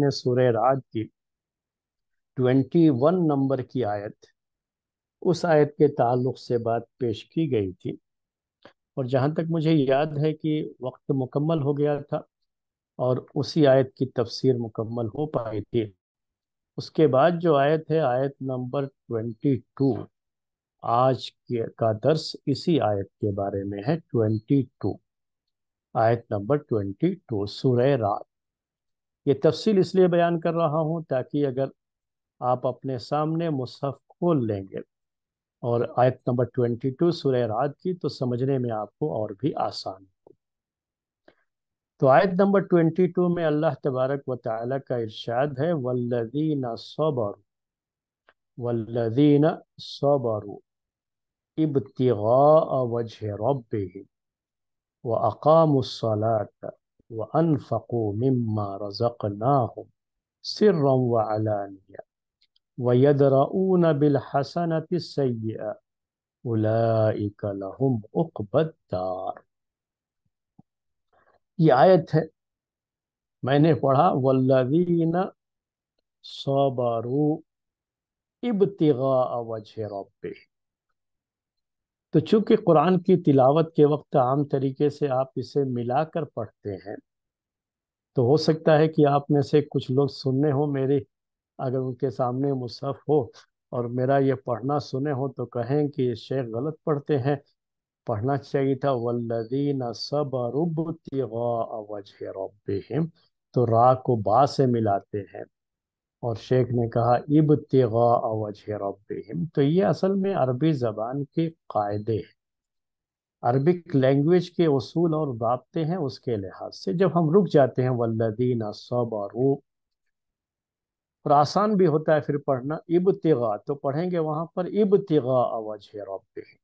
ने सूर्य राज की one number की आयत उस आयत के ताल्लुक से बात पेश की गई थी और जहाँ तक मुझे याद है कि वक्त मुकम्मल हो गया था और उसी आयत की तफसीर मुकम्मल हो पाई थी उसके बाद जो आयत है आयत नंबर ट्वेंटी टू आज के का दर्स इसी आयत के बारे में है ट्वेंटी टू आयत नंबर ट्वेंटी टू सूर्य रात ये तफसील इसलिए बयान कर रहा हूँ ताकि अगर आप अपने सामने मुसहफ खोल लेंगे और आयत नंबर ट्वेंटी टू सुरह रात की तो समझने में आपको और भी आसान हो तो आयत नंबर ट्वेंटी टू में अल्लाह तबारक व ताली का इर्शाद है वल्लदीना सबर वल्लदीना सबर इब्तिगा वजह रब व अकाम وأنفقوا مما رزقناهم سرا وعلانية ويدرؤون بالحسنة السيئة أولئك لهم عقبى الدار آیت ہے میں نے پڑھا वल्लवीन صَبَرُوا ابْتِغَاءَ وَجْهِ रब्बे तो चूंकि कुरान की तिलावत के वक्त आम तरीके से आप इसे मिलाकर पढ़ते हैं तो हो सकता है कि आप में से कुछ लोग सुनने हो मेरे अगर उनके सामने मुसफ़ हो और मेरा ये पढ़ना सुने हो तो कहें कि शेख गलत पढ़ते हैं पढ़ना चाहिए था वल्लदीन सबरुब तो रा को बा से मिलाते हैं और शेख ने कहा इब अवजह रबिम तो ये असल में अरबी ज़बान के कायदे हैं अरबिक लैंग्वेज के असूल और बाबते हैं उसके लिहाज से जब हम रुक जाते हैं वल्लदीन सबरू और आसान भी होता है फिर पढ़ना इब तिगा तो पढ़ेंगे वहाँ पर इब अवजह रबिम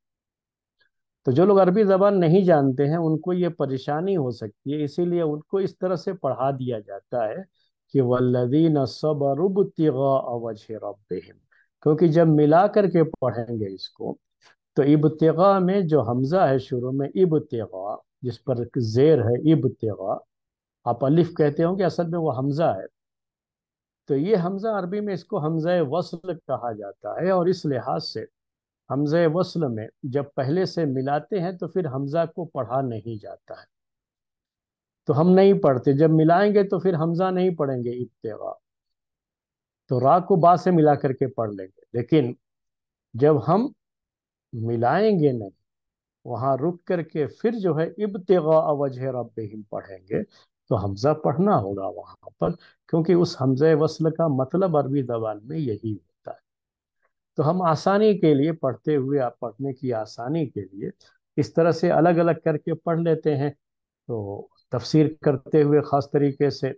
तो जो लोग अरबी ज़बान नहीं जानते हैं उनको ये परेशानी हो सकती है इसीलिए उनको इस तरह से पढ़ा दिया जाता है कि वल्लदीन सबरुबतिगा अवज रब्बिम क्योंकि जब मिला करके पढ़ेंगे इसको तो इब्तिगा में जो हमज़ा है शुरू में इब्तिगा जिस पर जेर है इब्तिगा आप अलिफ कहते होंगे असल में वो हमज़ा है तो ये हमज़ा अरबी में इसको हमज़ा वसल कहा जाता है और इस लिहाज से हमज़ वसल में जब पहले से मिलाते हैं तो फिर हमज़ा को पढ़ा नहीं जाता है तो हम नहीं पढ़ते जब मिलाएंगे तो फिर हमजा नहीं पढ़ेंगे इब्तवा तो रा को बा से मिला करके पढ़ लेंगे लेकिन जब हम मिलाएंगे नहीं वहां रुक करके फिर जो है इब्तगा अवजह रबहिम पढ़ेंगे तो हमजा पढ़ना होगा वहां पर क्योंकि उस हमजा वसल का मतलब अरबी जबान में यही होता है तो हम आसानी के लिए पढ़ते हुए आप पढ़ने की आसानी के लिए इस तरह से अलग अलग करके पढ़ लेते हैं तो तफसीर करते हुए ख़ास तरीके से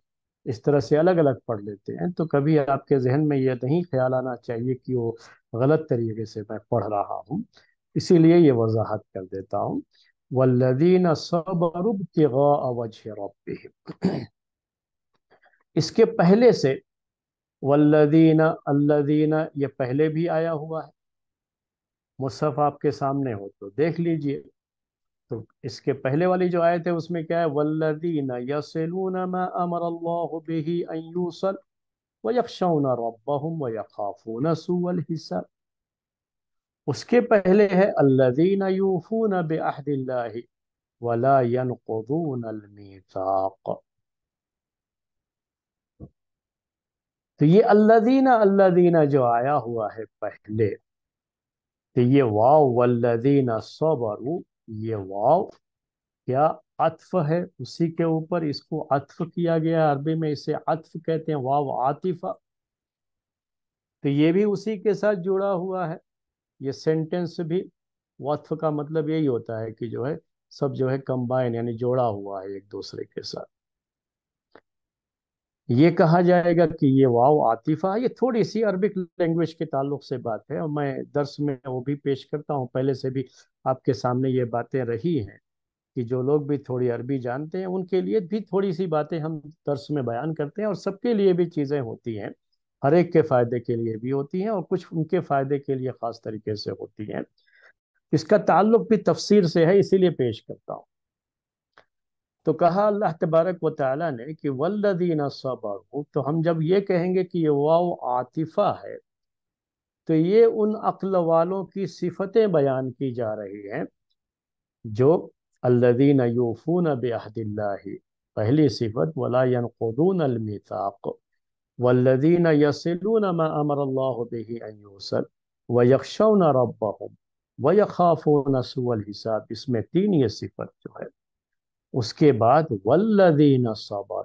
इस तरह से अलग अलग पढ़ लेते हैं तो कभी आपके जहन में यह नहीं ख्याल आना चाहिए कि वो गलत तरीके से मैं पढ़ रहा हूँ इसीलिए ये वजाहत कर देता हूँ वल्लदीन सबरुब इसके पहले से वल्लदीन अल्लदीन ये पहले भी आया हुआ है मुसफ़ आपके सामने हो तो देख लीजिए तो इसके पहले वाली जो आयत है उसमें क्या है मा अमर अल्लाह बिही अन यूसल व रब्बहुम व हिसाब उसके पहले है यनकुदून तो ये अल्लादीना अल्लादीना जो आया हुआ है पहले तो ये वाह वल्लदीना सबरू ये वाव क्या अत्फ है उसी के ऊपर इसको अत्फ किया गया अरबी में इसे अत्फ कहते हैं वाव आतिफा तो ये भी उसी के साथ जुड़ा हुआ है ये सेंटेंस भी वत्फ का मतलब यही होता है कि जो है सब जो है कंबाइन यानी जोड़ा हुआ है एक दूसरे के साथ ये कहा जाएगा कि ये वाव आतिफा ये थोड़ी सी अरबिक लैंग्वेज के ताल्लुक से बात है और मैं दर्स में वो भी पेश करता हूँ पहले से भी आपके सामने ये बातें रही हैं कि जो लोग भी थोड़ी अरबी जानते हैं उनके लिए भी थोड़ी सी बातें हम दर्स में बयान करते हैं और सबके लिए भी चीज़ें होती हैं हर एक के फ़ायदे के लिए भी होती हैं और कुछ उनके फ़ायदे के लिए ख़ास तरीके से होती हैं इसका ताल्लुक भी तफसीर से है इसीलिए पेश करता हूँ तो कहा अल्लाह तबारक व ताली ने कि वल्लदीन सबर तो हम जब ये कहेंगे कि ये वाव आतिफ़ा है तो ये उन अक्ल वालों की सिफतें बयान की जा रही हैं जो अल्लदीन यूफ़ून बेहदिल्ला पहली सिफत वलायनदून अलमिताक वल्लदीन यसिलून ममरल्लाबीसल व रबहम वयखाफून हिसाब इसमें तीन ये सिफत जो है उसके बाद वल्लदीन सबर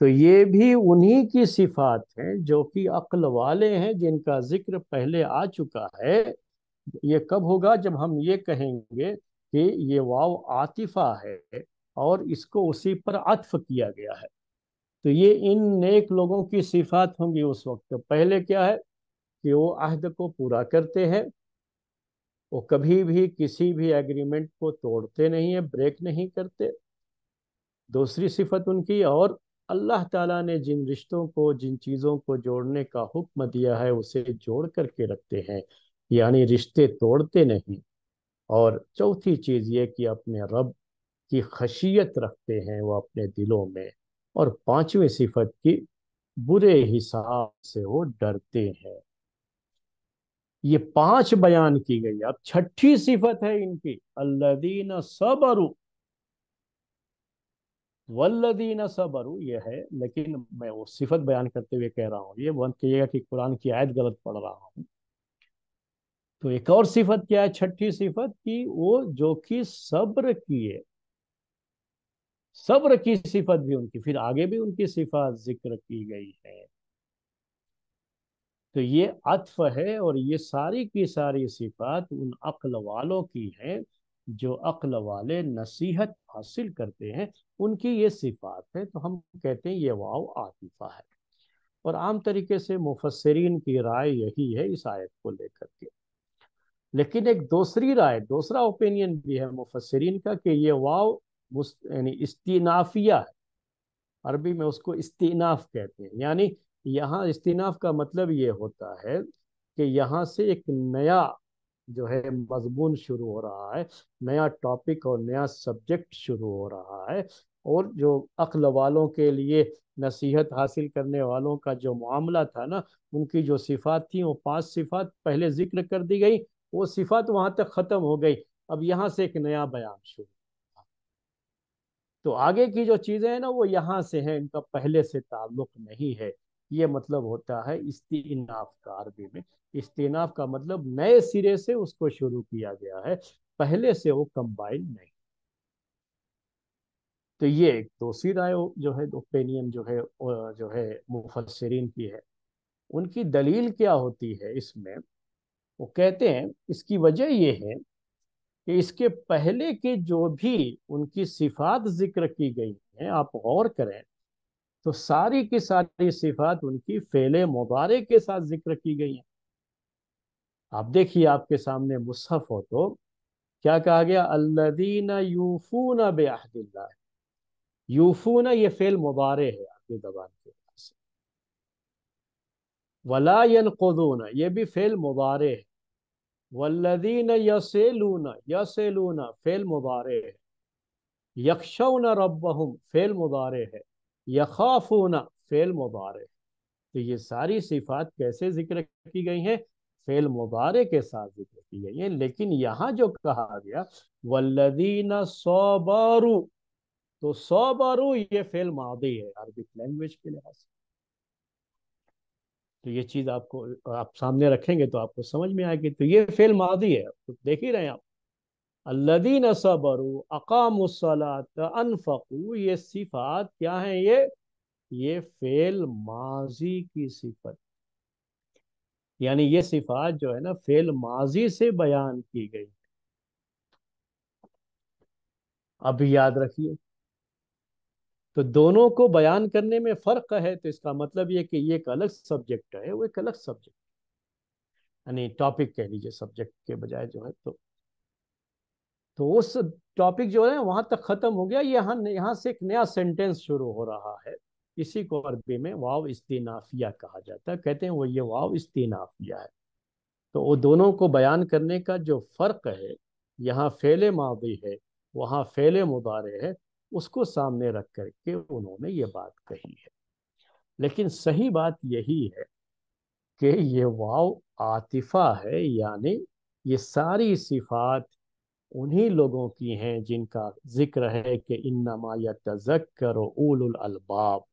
तो ये भी उन्हीं की सिफात हैं जो कि अक्ल वाले हैं जिनका जिक्र पहले आ चुका है ये कब होगा जब हम ये कहेंगे कि ये वाव आतिफा है और इसको उसी पर अतफ किया गया है तो ये इन नेक लोगों की सिफात होंगी उस वक्त पहले क्या है कि वो अहद को पूरा करते हैं वो कभी भी किसी भी एग्रीमेंट को तोड़ते नहीं है ब्रेक नहीं करते दूसरी सिफत उनकी और अल्लाह ताला ने जिन रिश्तों को जिन चीज़ों को जोड़ने का हुक्म दिया है उसे जोड़ करके रखते हैं यानी रिश्ते तोड़ते नहीं और चौथी चीज़ ये कि अपने रब की खशियत रखते हैं वो अपने दिलों में और पांचवी सिफत की बुरे हिसाब से वो डरते हैं ये पांच बयान की गई अब छठी सिफत है इनकी अल्लादीन सबरु वल्लदीन सबरु ये है लेकिन मैं वो सिफत बयान करते हुए कह रहा हूँ ये बंद कहिएगा कि कुरान की आयत गलत पढ़ रहा हूं तो एक और सिफत क्या है छठी सिफत की वो जो कि सब्र की है सब्र की सिफत भी उनकी फिर आगे भी उनकी सिफत जिक्र की गई है तो ये अतफ़ है और ये सारी की सारी सिफात उन अक्ल वालों की है जो अक्ल वाले नसीहत हासिल करते हैं उनकी ये सिफात है तो हम कहते हैं ये वाव आतिफा है और आम तरीके से मुफसरीन की राय यही है इस आयत को लेकर के लेकिन एक दूसरी राय दूसरा ओपिनियन भी है मुफसरीन का कि ये वाव यानी इस्तीनाफिया है अरबी में उसको इस्तीनाफ कहते हैं यानी यहाँ इस्तनाफ का मतलब ये होता है कि यहाँ से एक नया जो है मजमून शुरू हो रहा है नया टॉपिक और नया सब्जेक्ट शुरू हो रहा है और जो अक्ल वालों के लिए नसीहत हासिल करने वालों का जो मामला था ना उनकी जो सिफात थी वो पांच सिफात पहले जिक्र कर दी गई वो सिफात वहां तक ख़त्म हो गई अब यहाँ से एक नया बयान शुरू तो आगे की जो चीज़ें हैं ना वो यहाँ से हैं इनका पहले से ताल्लुक नहीं है ये मतलब होता है इस्तीनाफ का अरबी में इस्तीनाफ का मतलब नए सिरे से उसको शुरू किया गया है पहले से वो कंबाइन नहीं तो ये एक दूसरी राय जो है ओपिनियन जो है जो है मुफसरीन की है उनकी दलील क्या होती है इसमें वो कहते हैं इसकी वजह ये है कि इसके पहले के जो भी उनकी सिफात जिक्र की गई हैं आप गौर करें तो सारी की सारी सिफात उनकी फेले मुबारक के साथ जिक्र की गई है आप देखिए आपके सामने मुसहफ हो तो क्या कहा गया अल्लादीन यूफून बेहदिल्ला यूफूना ये फेल मुबारे है आपकी जबान के पास वलायन कदून ये भी फेल मुबारे है वल्लदीन यसेलूना यसेलूना फेल मुबारे है यक्षौना रब्बहुम फेल मुबारे है यखाफूना फेल मुबारे तो ये सारी सिफात कैसे जिक्र की गई हैं फेल मुबारे के साथ जिक्र की गई है लेकिन यहाँ जो कहा गया वल्लदीना सौबारू तो सोबारू ये फेल मादी है अरबिक लैंग्वेज के लिहाज से तो ये चीज आपको आप सामने रखेंगे तो आपको समझ में आएगी तो ये फेल मादी है तो देख ही रहे हैं आप अल्लादीन सबरु सबरू अकामसलातफ़ू ये सिफात क्या हैं ये ये फेल माजी की सिफत यानी ये सिफात जो है ना फेल माजी से बयान की गई अभी याद रखिए तो दोनों को बयान करने में फर्क है तो इसका मतलब ये कि ये एक अलग सब्जेक्ट है वो एक अलग सब्जेक्ट यानी टॉपिक कह लीजिए सब्जेक्ट के बजाय जो है तो तो उस टॉपिक जो है वहां तक खत्म हो गया यहाँ यहाँ से एक नया सेंटेंस शुरू हो रहा है इसी को अरबी में वाव इस्तीनाफिया कहा जाता है कहते हैं वो ये वाव इस्तीनाफिया है तो वो दोनों को बयान करने का जो फर्क है यहाँ फैले मावी है वहाँ फैले मुबारे है उसको सामने रख करके उन्होंने ये बात कही है लेकिन सही बात यही है कि ये वाव आतिफा है यानी ये सारी सिफात उन्हीं लोगों की हैं जिनका जिक्र है कि इन्नमा करो ऊल अलबाब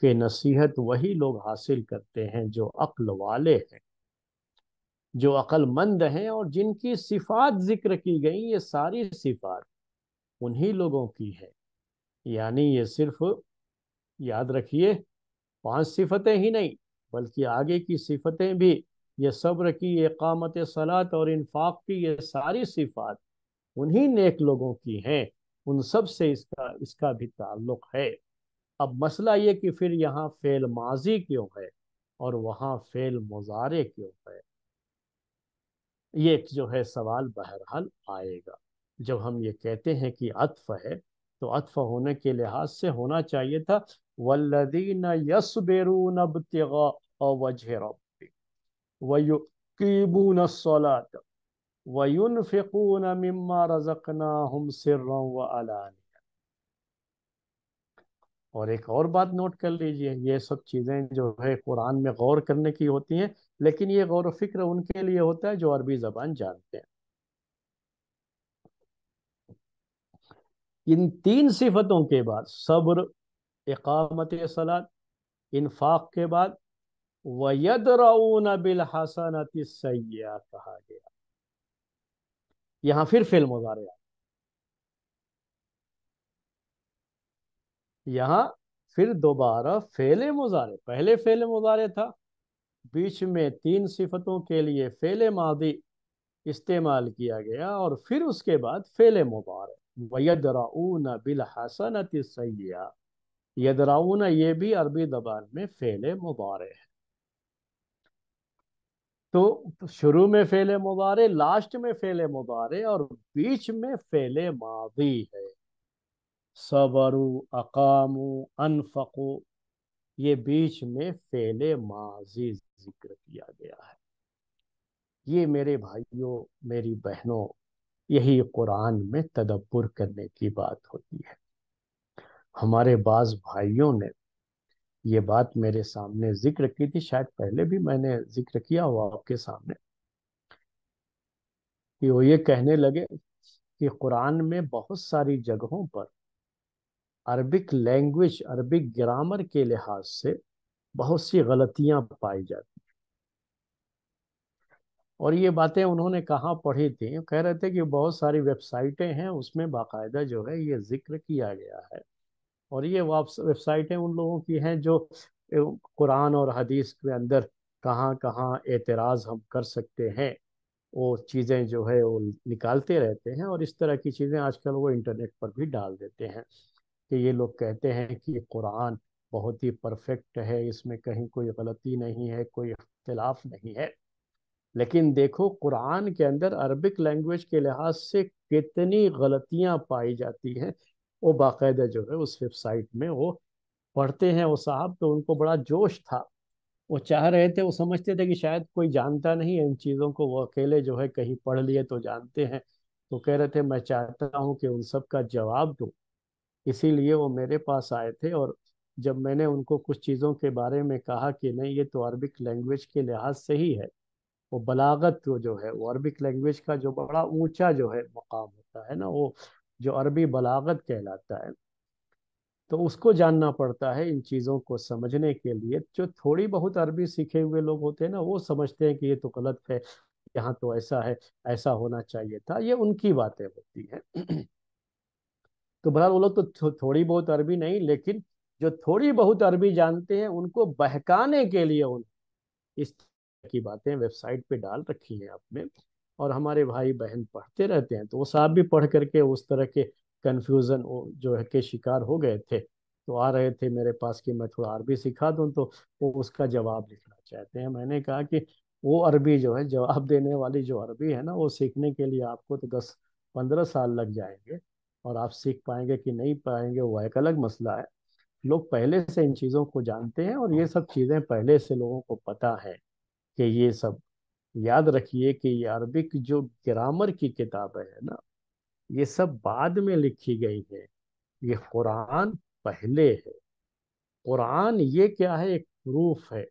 के नसीहत वही लोग हासिल करते हैं जो अक्ल वाले हैं जो अक्लमंद हैं और जिनकी सिफात जिक्र की गई ये सारी सिफात उन्हीं लोगों की है यानी ये सिर्फ याद रखिए पांच सिफतें ही नहीं बल्कि आगे की सिफतें भी ये सब्र की ये कामत सलात और इन्फाक की ये सारी सिफात उन्हीं नेक लोगों की हैं उन सब से इसका इसका भी ताल्लुक है अब मसला ये कि फिर यहाँ फेल माजी क्यों है और वहाँ फेल मुजारे क्यों है ये जो है सवाल बहरहाल आएगा जब हम ये कहते हैं कि अतफ है तो अतफ होने के लिहाज से होना चाहिए था वल्लदीन यसबेरून अबतगा वजह रब्बी वयुकीबून सलात वयुनफ़िकून मम्मा और एक और बात नोट कर लीजिए ये सब चीज़ें जो है कुरान में गौर करने की होती हैं लेकिन ये गौर फिक्र उनके लिए होता है जो अरबी ज़बान जानते हैं इन तीन सिफतों के बाद सब्र इकामत सलात इनफाक के बाद वयद बिल हसनत सैया कहा गया यहाँ फिर फेल मुजारे यहाँ फिर दोबारा फेले मुजारे पहले फेले मुजारे था बीच में तीन सिफतों के लिए फेले मादी इस्तेमाल किया गया और फिर उसके बाद फेले मुबारक वयदराऊन बिल हसनत सैया यदराऊन ये भी अरबी जबान में फेले मुबारे है तो शुरू में फेले मुबारे लास्ट में फेले मुबारे और बीच में फेले मादी है सबरु अकामु अनफको ये बीच में फेले माजी जिक्र किया गया है ये मेरे भाइयों मेरी बहनों यही कुरान में तदब्बर करने की बात होती है हमारे बाज भाइयों ने ये बात मेरे सामने जिक्र की थी शायद पहले भी मैंने जिक्र किया हुआ आपके सामने कि वो ये कहने लगे कि कुरान में बहुत सारी जगहों पर अरबिक लैंग्वेज अरबिक ग्रामर के लिहाज से बहुत सी गलतियां पाई जाती हैं और ये बातें उन्होंने कहाँ पढ़ी थी कह रहे थे कि बहुत सारी वेबसाइटें हैं उसमें बाकायदा जो है ये जिक्र किया गया है और ये वेबसाइटें उन लोगों की हैं जो कुरान और हदीस के अंदर कहाँ कहाँ एतराज़ हम कर सकते हैं वो चीज़ें जो है वो निकालते रहते हैं और इस तरह की चीज़ें आजकल वो इंटरनेट पर भी डाल देते हैं कि ये लोग कहते हैं कि कुरान बहुत ही परफेक्ट है इसमें कहीं कोई गलती नहीं है कोई अख्तिलाफ नहीं है लेकिन देखो कुरान के अंदर अरबिक लैंग्वेज के लिहाज से कितनी गलतियां पाई जाती हैं वो बाकायदा जो है उस वेबसाइट में वो पढ़ते हैं वो साहब तो उनको बड़ा जोश था वो चाह रहे थे वो समझते थे कि शायद कोई जानता नहीं है इन चीज़ों को वो अकेले जो है कहीं पढ़ लिए तो जानते हैं तो कह रहे थे मैं चाहता हूँ कि उन सब का जवाब दूँ इसीलिए वो मेरे पास आए थे और जब मैंने उनको कुछ चीज़ों के बारे में कहा कि नहीं ये तो अरबिक लैंग्वेज के लिहाज से ही है वो बलागत को जो है वो अरबिक लैंग्वेज का जो बड़ा ऊंचा जो है मकाम होता है ना वो जो अरबी बलागत कहलाता है तो उसको जानना पड़ता है इन चीज़ों को समझने के लिए जो थोड़ी बहुत अरबी सीखे हुए लोग होते हैं ना वो समझते हैं कि ये तो गलत है यहाँ तो ऐसा है ऐसा होना चाहिए था ये उनकी बातें होती हैं तो बहरहाल वो लोग तो थो, थोड़ी बहुत अरबी नहीं लेकिन जो थोड़ी बहुत अरबी जानते हैं उनको बहकाने के लिए उन इस की बातें वेबसाइट पे डाल रखी हैं आपने और हमारे भाई बहन पढ़ते रहते हैं तो वो साहब भी पढ़ करके उस तरह के कन्फ्यूज़न जो है के शिकार हो गए थे तो आ रहे थे मेरे पास कि मैं थोड़ा अरबी सिखा दूँ तो वो उसका जवाब लिखना चाहते हैं मैंने कहा कि वो अरबी जो है जवाब देने वाली जो अरबी है ना वो सीखने के लिए आपको तो दस पंद्रह साल लग जाएंगे और आप सीख पाएंगे कि नहीं पाएंगे वो एक अलग मसला है लोग पहले से इन चीज़ों को जानते हैं और ये सब चीज़ें पहले से लोगों को पता है कि ये सब याद रखिए कि अरबिक जो ग्रामर की किताबें है ना ये सब बाद में लिखी गई है ये कुरान पहले है कुरान ये क्या है एक प्रूफ है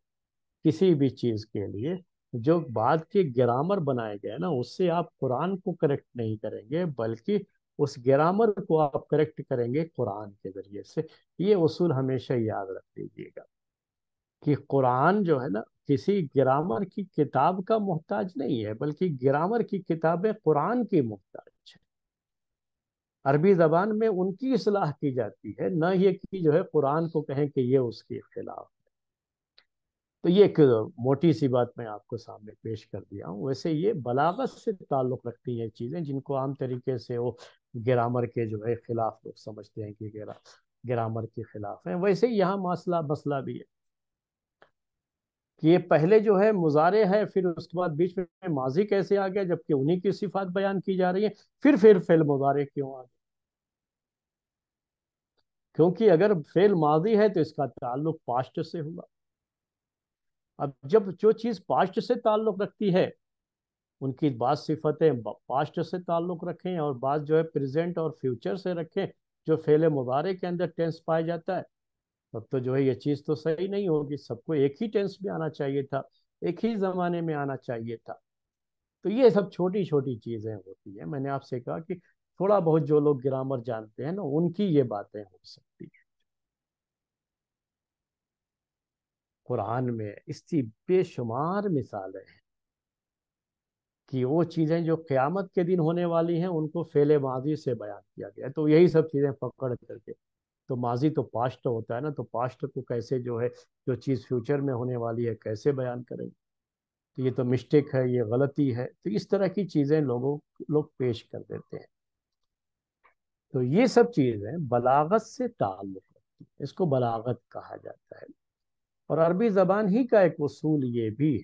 किसी भी चीज़ के लिए जो बाद के ग्रामर बनाए गए ना उससे आप कुरान को करेक्ट नहीं करेंगे बल्कि उस ग्रामर को आप करेक्ट करेंगे कुरान के ज़रिए से ये उसूल हमेशा याद रख लीजिएगा कि कुरान जो है ना किसी ग्रामर की किताब का मोहताज नहीं है बल्कि ग्रामर की किताबें कुरान की मोहताज है अरबी जबान में उनकी असलाह की जाती है न ये कि जो है कुरान को कहें कि ये उसके खिलाफ है तो ये एक मोटी सी बात मैं आपको सामने पेश कर दिया हूँ वैसे ये बलागत से ताल्लुक़ रखती हैं चीज़ें जिनको आम तरीके से वो ग्रामर के जो है खिलाफ लोग समझते हैं कि ग्रामर के खिलाफ हैं वैसे यहाँ मसला मसला भी है कि ये पहले जो है मुजारे है फिर उसके बाद बीच में माजी कैसे आ गया जबकि उन्हीं की सिफात बयान की जा रही है फिर फिर फेल मुजारे क्यों आ गया क्योंकि अगर फेल माजी है तो इसका ताल्लुक पास्ट से हुआ अब जब जो चीज़ पास्ट से ताल्लुक रखती है उनकी बात सिफतें पास्ट से ताल्लुक रखें और बात जो है प्रेजेंट और फ्यूचर से रखें जो फेल मुबारक के अंदर टेंस पाया जाता है तब तो जो है ये चीज़ तो सही नहीं होगी सबको एक ही टेंस में आना चाहिए था एक ही ज़माने में आना चाहिए था तो ये सब छोटी छोटी चीज़ें होती है मैंने आपसे कहा कि थोड़ा बहुत जो लोग ग्रामर जानते हैं ना उनकी ये बातें हो सकती हैं कुरान में इसकी बेशुमार मिसालें हैं कि वो चीज़ें जो क़्यामत के दिन होने वाली हैं उनको फेले माजी से बयान किया गया तो यही सब चीज़ें पकड़ करके तो माजी तो पास्ट तो होता है ना तो पास्ट को कैसे जो है जो चीज़ फ्यूचर में होने वाली है कैसे बयान करेंगे तो ये तो मिस्टेक है ये गलती है तो इस तरह की चीज़ें लोगों लोग पेश कर देते हैं तो ये सब चीज़ें बलागत से ताल्लुक़ रखती है इसको बलागत कहा जाता है और अरबी ज़बान ही का एक असूल ये भी है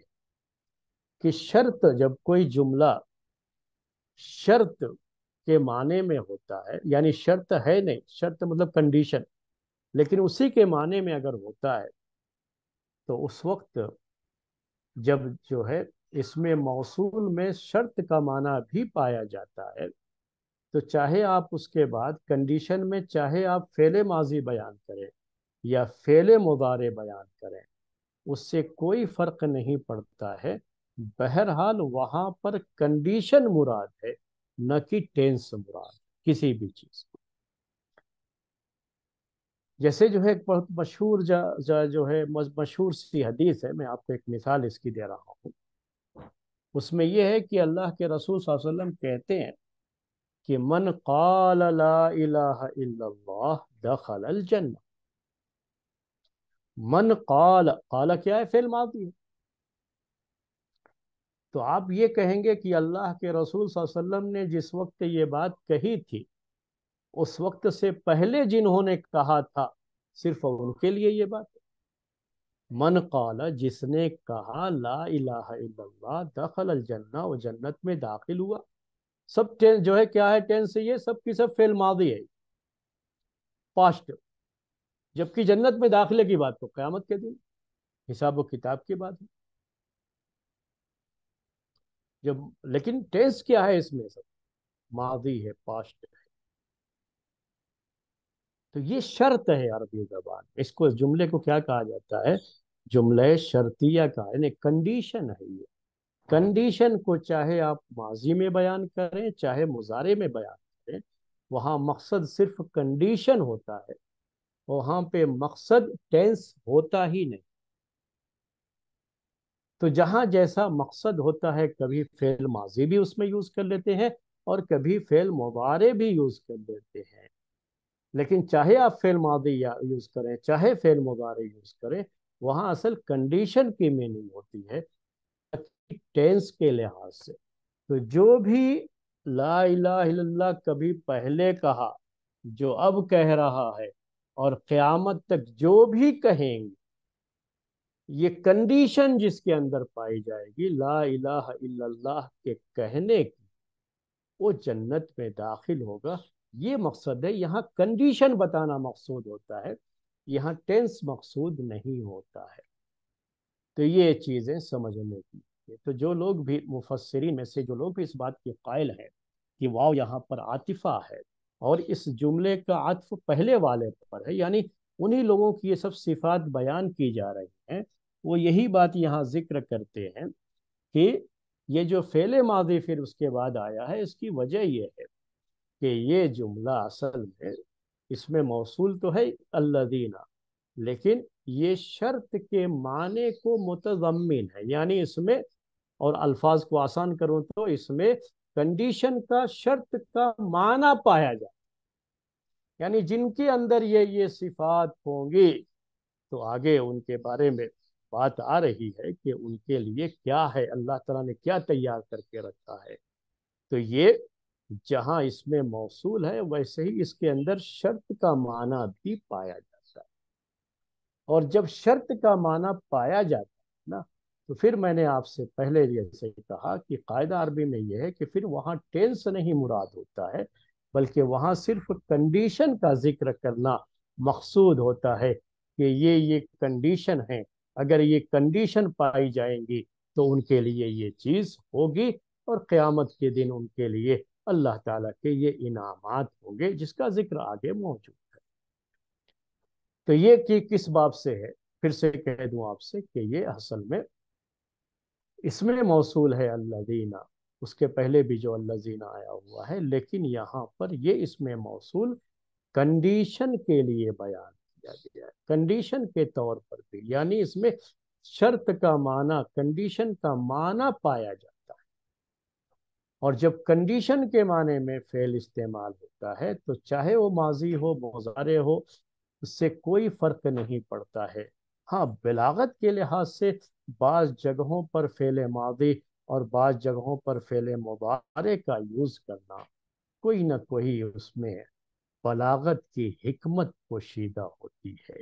कि शर्त जब कोई जुमला शर्त के माने में होता है यानी शर्त है नहीं शर्त मतलब कंडीशन लेकिन उसी के माने में अगर होता है तो उस वक्त जब जो है इसमें मौसूल में शर्त का माना भी पाया जाता है तो चाहे आप उसके बाद कंडीशन में चाहे आप फेले माजी बयान करें या फेले मुदारे बयान करें उससे कोई फर्क नहीं पड़ता है बहरहाल वहाँ पर कंडीशन मुराद है न कि टेंस से मुराद किसी भी चीज को जैसे जो है एक बहुत मशहूर जो है मशहूर सी हदीस है मैं आपको एक मिसाल इसकी दे रहा हूं उसमें यह है कि अल्लाह के रसूल वसल्लम कहते हैं कि मन काल ला इलाहा इल्लल्लाह दखल अल जन्नत मन काल काला क्या है फिल मादी है तो आप ये कहेंगे कि अल्लाह के रसूल वसल्लम ने जिस वक्त ये बात कही थी उस वक्त से पहले जिन्होंने कहा था सिर्फ उनके लिए ये बात मन कला जिसने कहा ला इला दखल अल जन्ना वो जन्नत में दाखिल हुआ सब टें जो है क्या है टेंस ये सब की सब फेल मादी है पास्ट जबकि जन्नत में दाखिले की बात तो क्यामत के दिन हिसाब किताब की बात है जब लेकिन टेंस क्या है इसमें सब माजी है पास्ट है तो ये शर्त है अरबी जबान इसको इस जुमले को क्या कहा जाता है जुमले शर्तिया का यानी कंडीशन है ये कंडीशन को चाहे आप माजी में बयान करें चाहे मुजारे में बयान करें वहाँ मकसद सिर्फ कंडीशन होता है वहाँ पे मकसद टेंस होता ही नहीं तो जहां जैसा मकसद होता है कभी फेल माजी भी उसमें यूज कर लेते हैं और कभी फेल मुबारे भी यूज कर लेते हैं लेकिन चाहे आप फेल माजी यूज करें चाहे फेल मुबारे यूज करें वहां असल कंडीशन की मीनिंग होती है टेंस के लिहाज से तो जो भी ला इला कभी पहले कहा जो अब कह रहा है और क़्यामत तक जो भी कहेंगे ये कंडीशन जिसके अंदर पाई जाएगी ला इलाह इल्लल्लाह के कहने की वो जन्नत में दाखिल होगा ये मकसद है यहाँ कंडीशन बताना मकसूद होता है यहाँ टेंस मकसूद नहीं होता है तो ये चीज़ें समझने की तो जो लोग भी मुफसरी में से जो लोग भी इस बात के कायल हैं कि वाव यहाँ पर आतिफा है और इस जुमले का आतफ पहले वाले पर है यानी उन्हीं लोगों की ये सब सिफात बयान की जा रही हैं वो यही बात यहाँ जिक्र करते हैं कि ये जो फेले माजी फिर उसके बाद आया है इसकी वजह यह है कि ये जुमला असल में इसमें मौसूल तो है अल्लादीना लेकिन ये शर्त के माने को मुतजमिन है यानी इसमें और अल्फाज को आसान करूं तो इसमें कंडीशन का शर्त का माना पाया जाए यानी जिनके अंदर ये ये सिफात होंगी तो आगे उनके बारे में बात आ रही है कि उनके लिए क्या है अल्लाह तला ने क्या तैयार करके रखा है तो ये जहाँ इसमें मौसू है वैसे ही इसके अंदर शर्त का माना भी पाया जाता है और जब शर्त का माना पाया जाता है ना तो फिर मैंने आपसे पहले जैसे कहा कि कायदा अरबी में यह है कि फिर वहाँ टेंस नहीं मुराद होता है बल्कि वहाँ सिर्फ कंडीशन का जिक्र करना मकसूद होता है कि ये ये कंडीशन है अगर ये कंडीशन पाई जाएंगी तो उनके लिए ये चीज़ होगी और क्यामत के दिन उनके लिए अल्लाह ताला के ये इनामात होंगे जिसका जिक्र आगे मौजूद है तो ये कि किस बाब से है फिर से कह दू आपसे कि ये असल में इसमें मौसू है दीना उसके पहले भी जो अल्लाजीना आया हुआ है लेकिन यहाँ पर ये इसमें मौसू कंडीशन के लिए बयान किया गया है कंडीशन के तौर पर भी यानी इसमें शर्त का माना कंडीशन का माना पाया जाता है और जब कंडीशन के माने में फेल इस्तेमाल होता है तो चाहे वो माजी हो मोजारे हो उससे कोई फर्क नहीं पड़ता है हाँ बिलागत के लिहाज से बाज जगहों पर फेल मादी और बाज जगहों पर फेल मुबारे का यूज करना कोई ना कोई उसमें बलागत की हमत पोशीदा होती है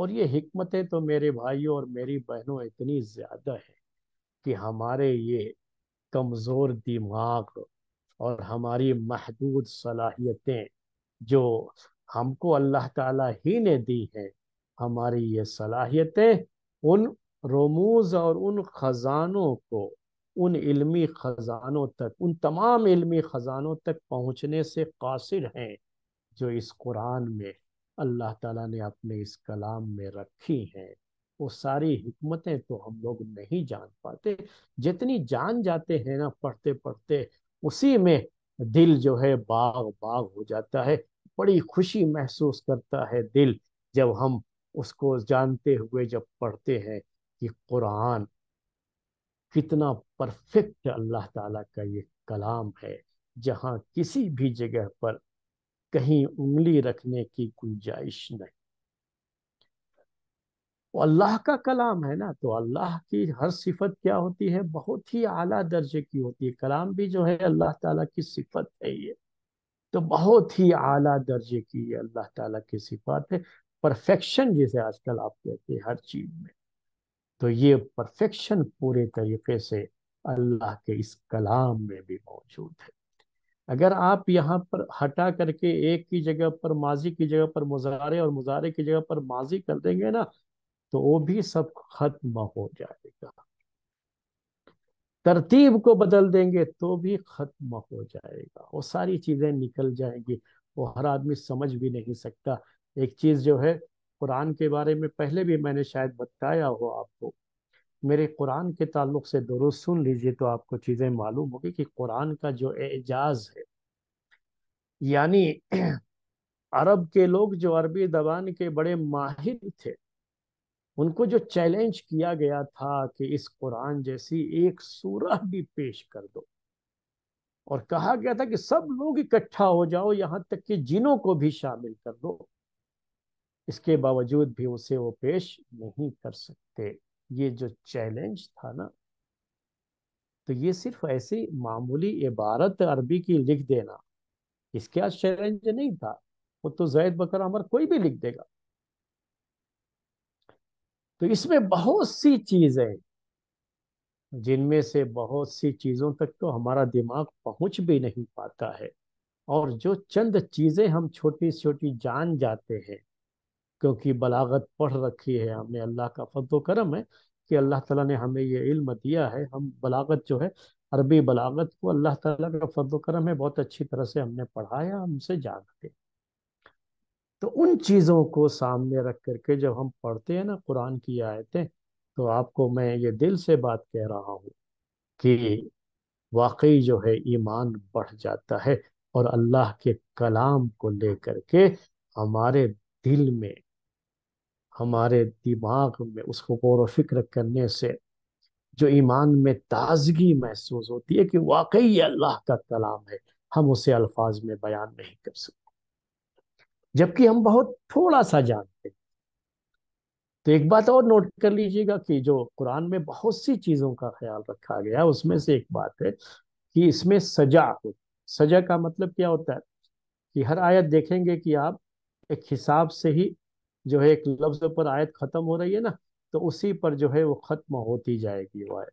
और ये हमतें तो मेरे भाइयों और मेरी बहनों इतनी ज़्यादा है कि हमारे ये कमज़ोर दिमाग और हमारी महदूद सलाहियतें जो हमको अल्लाह ताला ही ने दी हैं हमारी ये सलाहियतें उन रमूज और उन ख़जानों को उन इल्मी ख़जानों तक उन तमाम इल्मी ख़जानों तक पहुँचने से कासिर हैं जो इस कुरान में अल्लाह ताला ने अपने इस कलाम में रखी हैं वो सारी हमतें तो हम लोग नहीं जान पाते जितनी जान जाते हैं ना पढ़ते पढ़ते उसी में दिल जो है बाग बाग हो जाता है बड़ी खुशी महसूस करता है दिल जब हम उसको जानते हुए जब पढ़ते हैं कि कुरान कितना परफेक्ट अल्लाह ताला का ये कलाम है जहाँ किसी भी जगह पर कहीं उंगली रखने की गुंजाइश नहीं वो अल्लाह का कलाम है ना तो अल्लाह की हर सिफत क्या होती है बहुत ही आला दर्जे की होती है कलाम भी जो है अल्लाह ताला की सिफत है ये तो बहुत ही आला दर्जे की अल्लाह ताला की सिफत है परफेक्शन जिसे आजकल आप कहते हैं हर चीज में तो ये परफेक्शन पूरे तरीके से अल्लाह के इस कलाम में भी मौजूद है अगर आप यहाँ पर हटा करके एक की जगह पर माजी की जगह पर मुजारे और मुजारे की जगह पर माजी कर देंगे ना तो वो भी सब खत्म हो जाएगा तरतीब को बदल देंगे तो भी खत्म हो जाएगा वो सारी चीजें निकल जाएंगी वो हर आदमी समझ भी नहीं सकता एक चीज जो है कुरान के बारे में पहले भी मैंने शायद बताया हो आपको मेरे कुरान के ताल्लुक से दुरुस्त सुन लीजिए तो आपको चीज़ें मालूम होगी कि कुरान का जो एजाज है यानी अरब के लोग जो अरबी जबान के बड़े माहिर थे उनको जो चैलेंज किया गया था कि इस कुरान जैसी एक सूरह भी पेश कर दो और कहा गया था कि सब लोग इकट्ठा हो जाओ यहाँ तक कि जिनों को भी शामिल कर दो इसके बावजूद भी उसे वो पेश नहीं कर सकते ये जो चैलेंज था ना तो ये सिर्फ ऐसी मामूली इबारत अरबी की लिख देना इसके आज चैलेंज नहीं था वो तो जैद बकर अमर कोई भी लिख देगा तो इसमें बहुत सी चीजें जिनमें से बहुत सी चीजों तक तो हमारा दिमाग पहुंच भी नहीं पाता है और जो चंद चीजें हम छोटी छोटी जान जाते हैं क्योंकि बलागत पढ़ रखी है हमने अल्लाह का फजो तो करम है कि अल्लाह ताला ने हमें ये इल्म दिया है हम बलागत जो है अरबी बलागत को अल्लाह ताला का फजल तो करम है बहुत अच्छी तरह से हमने पढ़ाया हमसे जानते तो उन चीज़ों को सामने रख करके जब हम पढ़ते हैं ना कुरान की आयतें तो आपको मैं ये दिल से बात कह रहा हूँ कि वाकई जो है ईमान बढ़ जाता है और अल्लाह के कलाम को लेकर के हमारे दिल में हमारे दिमाग में उसको गौर फिक्र करने से जो ईमान में ताजगी महसूस होती है कि वाकई अल्लाह का कलाम है हम उसे अल्फाज में बयान नहीं कर सकते जबकि हम बहुत थोड़ा सा जानते हैं तो एक बात और नोट कर लीजिएगा कि जो कुरान में बहुत सी चीज़ों का ख्याल रखा गया उसमें से एक बात है कि इसमें सजा हो सजा का मतलब क्या होता है कि हर आयत देखेंगे कि आप एक हिसाब से ही जो है एक लफ्ज पर आयत खत्म हो रही है ना तो उसी पर जो है वो खत्म होती जाएगी वो आयत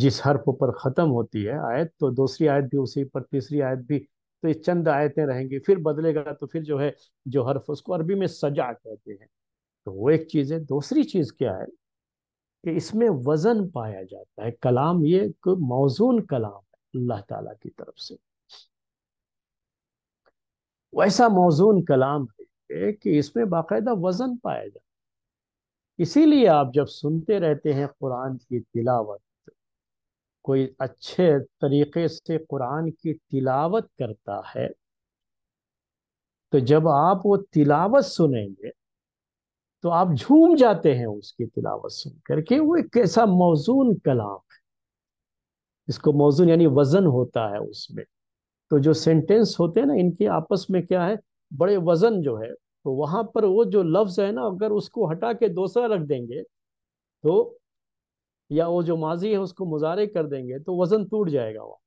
जिस हर्फ पर ख़त्म होती है आयत तो दूसरी आयत भी उसी पर तीसरी आयत भी तो ये चंद आयतें रहेंगी फिर बदलेगा तो फिर जो है जो हर्फ उसको अरबी में सजा कहते हैं तो वो एक चीज़ है दूसरी चीज़ क्या है कि इसमें वज़न पाया जाता है कलाम ये मौजून कलाम है अल्लाह ताला की तरफ से वैसा मौजून कलाम है कि इसमें बाकायदा वज़न पाया जाए इसीलिए आप जब सुनते रहते हैं कुरान की तिलावत कोई अच्छे तरीके से कुरान की तिलावत करता है तो जब आप वो तिलावत सुनेंगे तो आप झूम जाते हैं उसकी तिलावत सुन करके वो एक ऐसा मौजून कलाम है इसको मौजून यानी वजन होता है उसमें तो जो सेंटेंस होते हैं ना इनके आपस में क्या है बड़े वजन जो है तो वहां पर वो जो लफ्ज़ है ना अगर उसको हटा के दूसरा रख देंगे तो या वो जो माजी है उसको मुजारे कर देंगे तो वज़न टूट जाएगा वहाँ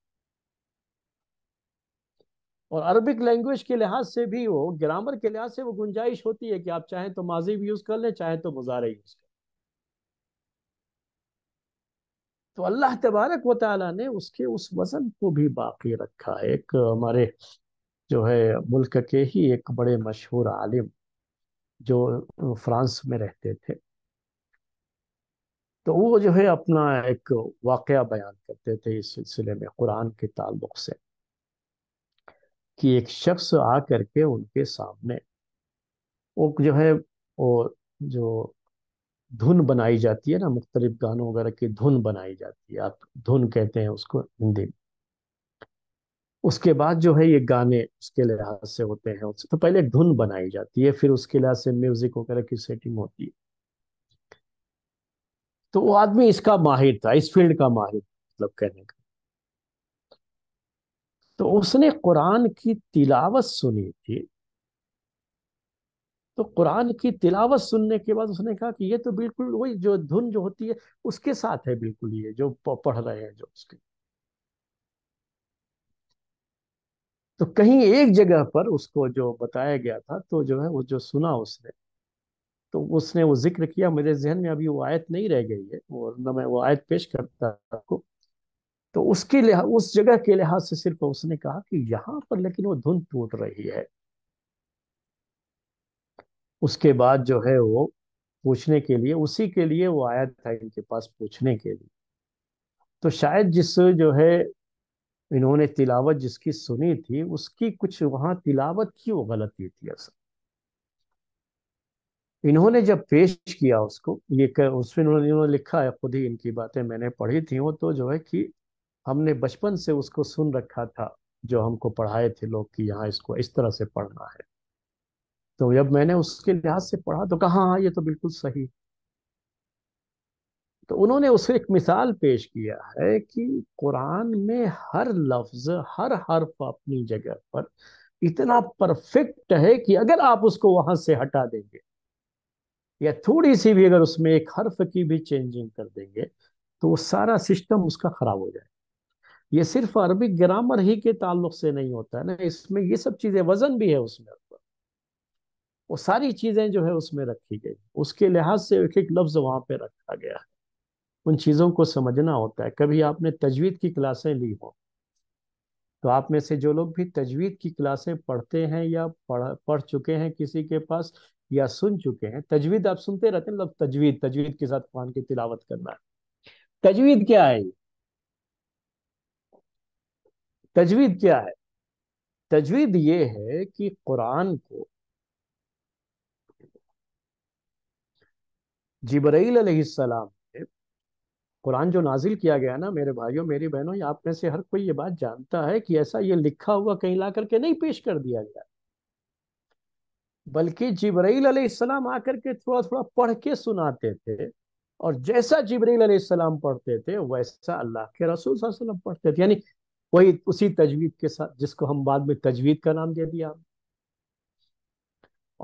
और अरबिक लैंग्वेज के लिहाज से भी वो ग्रामर के लिहाज से वो गुंजाइश होती है कि आप चाहें तो माजी भी यूज़ कर लें चाहे तो मुजारे यूज़ कर तो अल्लाह तबारक व ताली ने उसके उस वज़न को भी बाकी रखा है एक हमारे जो है मुल्क के ही एक बड़े मशहूर आलिम जो फ्रांस में रहते थे तो वो जो है अपना एक वाक़ बयान करते थे इस सिलसिले में कुरान के ताल्लुक से कि एक शख्स आ करके उनके सामने वो जो है वो जो धुन बनाई जाती है ना मुख्तलिफ गानों वगैरह की धुन बनाई जाती है आप धुन कहते हैं उसको हिंदी में उसके बाद जो है ये गाने उसके लिहाज से होते हैं उससे तो पहले धुन बनाई जाती है फिर उसके लिहाज से म्यूजिक वगैरह की सेटिंग होती है तो वो आदमी इसका माहिर था इस फील्ड का माहिर मतलब कहने का तो उसने कुरान की तिलावत सुनी थी तो कुरान की तिलावत सुनने के बाद उसने कहा कि ये तो बिल्कुल वही जो धुन जो होती है उसके साथ है बिल्कुल ये जो पढ़ रहे हैं जो उसके तो कहीं एक जगह पर उसको जो बताया गया था तो जो है वो जो सुना उसने तो उसने वो जिक्र किया मेरे जहन में अभी वो आयत नहीं रह गई है और न मैं वो आयत पेश करता आपको तो उसके लिहाज उस जगह के लिहाज से सिर्फ उसने कहा कि यहाँ पर लेकिन वो धुन टूट रही है उसके बाद जो है वो पूछने के लिए उसी के लिए वो आया था इनके पास पूछने के लिए तो शायद जिस जो है इन्होंने तिलावत जिसकी सुनी थी उसकी कुछ वहां तिलावत की वो गलती थी असल इन्होंने जब पेश किया उसको ये कर, उसमें इन्होंने इन्होंने लिखा है खुद ही इनकी बातें मैंने पढ़ी थी वो तो जो है कि हमने बचपन से उसको सुन रखा था जो हमको पढ़ाए थे लोग कि यहाँ इसको इस तरह से पढ़ना है तो जब मैंने उसके लिहाज से पढ़ा तो कहा हाँ ये तो बिल्कुल सही तो उन्होंने उसे एक मिसाल पेश किया है कि कुरान में हर लफ्ज हर हर्फ अपनी जगह पर इतना परफेक्ट है कि अगर आप उसको वहां से हटा देंगे या थोड़ी सी भी अगर उसमें एक हर्फ की भी चेंजिंग कर देंगे तो वो सारा सिस्टम उसका खराब हो जाए ये सिर्फ अरबिक ग्रामर ही के ताल्लुक से नहीं होता है ना इसमें ये सब चीज़ें वज़न भी है उसमें वो सारी चीज़ें जो है उसमें रखी गई उसके लिहाज से एक एक लफ्ज़ वहाँ पे रखा गया है उन चीज़ों को समझना होता है कभी आपने तजवीद की क्लासें ली हो तो आप में से जो लोग भी तजवीद की क्लासें पढ़ते हैं या पढ़ पढ़ चुके हैं किसी के पास या सुन चुके हैं तजवीद आप सुनते रहते हैं मतलब तजवीद तजवीद के साथ कुरान की तिलावत करना है तजवीद क्या है तजवीद क्या है तजवीद ये है कि कुरान को जिब्राइल अलैहिस्सलाम कुरान जो नाजिल किया गया ना मेरे भाइयों मेरी बहनों आप में से हर कोई ये बात जानता है कि ऐसा ये लिखा हुआ कहीं ला करके नहीं पेश कर दिया गया बल्कि जिब्राइल अलैहिस्सलाम आकर के थोड़ा थोड़ा पढ़ के सुनाते थे और जैसा जिब्रील अलैहिस्सलाम पढ़ते थे वैसा अल्लाह के रसूल वसल्लम पढ़ते थे यानी वही उसी तजवीद के साथ जिसको हम बाद में तजवीद का नाम दे दिया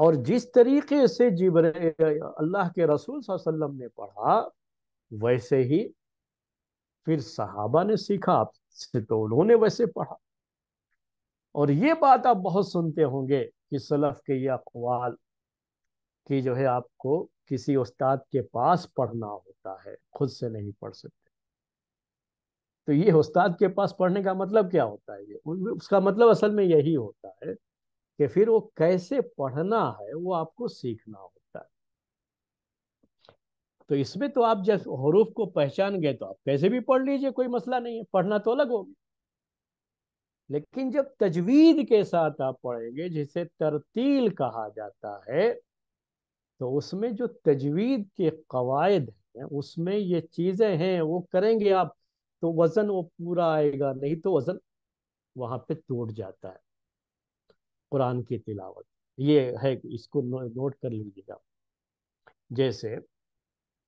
और जिस तरीके से जिब्र अल्लाह के रसूल वसल्लम ने पढ़ा वैसे ही फिर सहाबा ने सीखा आपसे तो उन्होंने वैसे पढ़ा और ये बात आप बहुत सुनते होंगे कि सलफ के ये अकवाल कि जो है आपको किसी उस्ताद के पास पढ़ना होता है खुद से नहीं पढ़ सकते तो ये उस्ताद के पास पढ़ने का मतलब क्या होता है ये उसका मतलब असल में यही होता है कि फिर वो कैसे पढ़ना है वो आपको सीखना हो तो इसमें तो आप जब हरूफ को पहचान गए तो आप कैसे भी पढ़ लीजिए कोई मसला नहीं है पढ़ना तो अलग होगा लेकिन जब तजवीद के साथ आप पढ़ेंगे जिसे तरतील कहा जाता है तो उसमें जो तजवीद के कवायद हैं उसमें ये चीज़ें हैं वो करेंगे आप तो वज़न वो पूरा आएगा नहीं तो वज़न वहाँ पे टूट जाता है कुरान की तिलावत ये है इसको नो, नोट कर लीजिएगा जैसे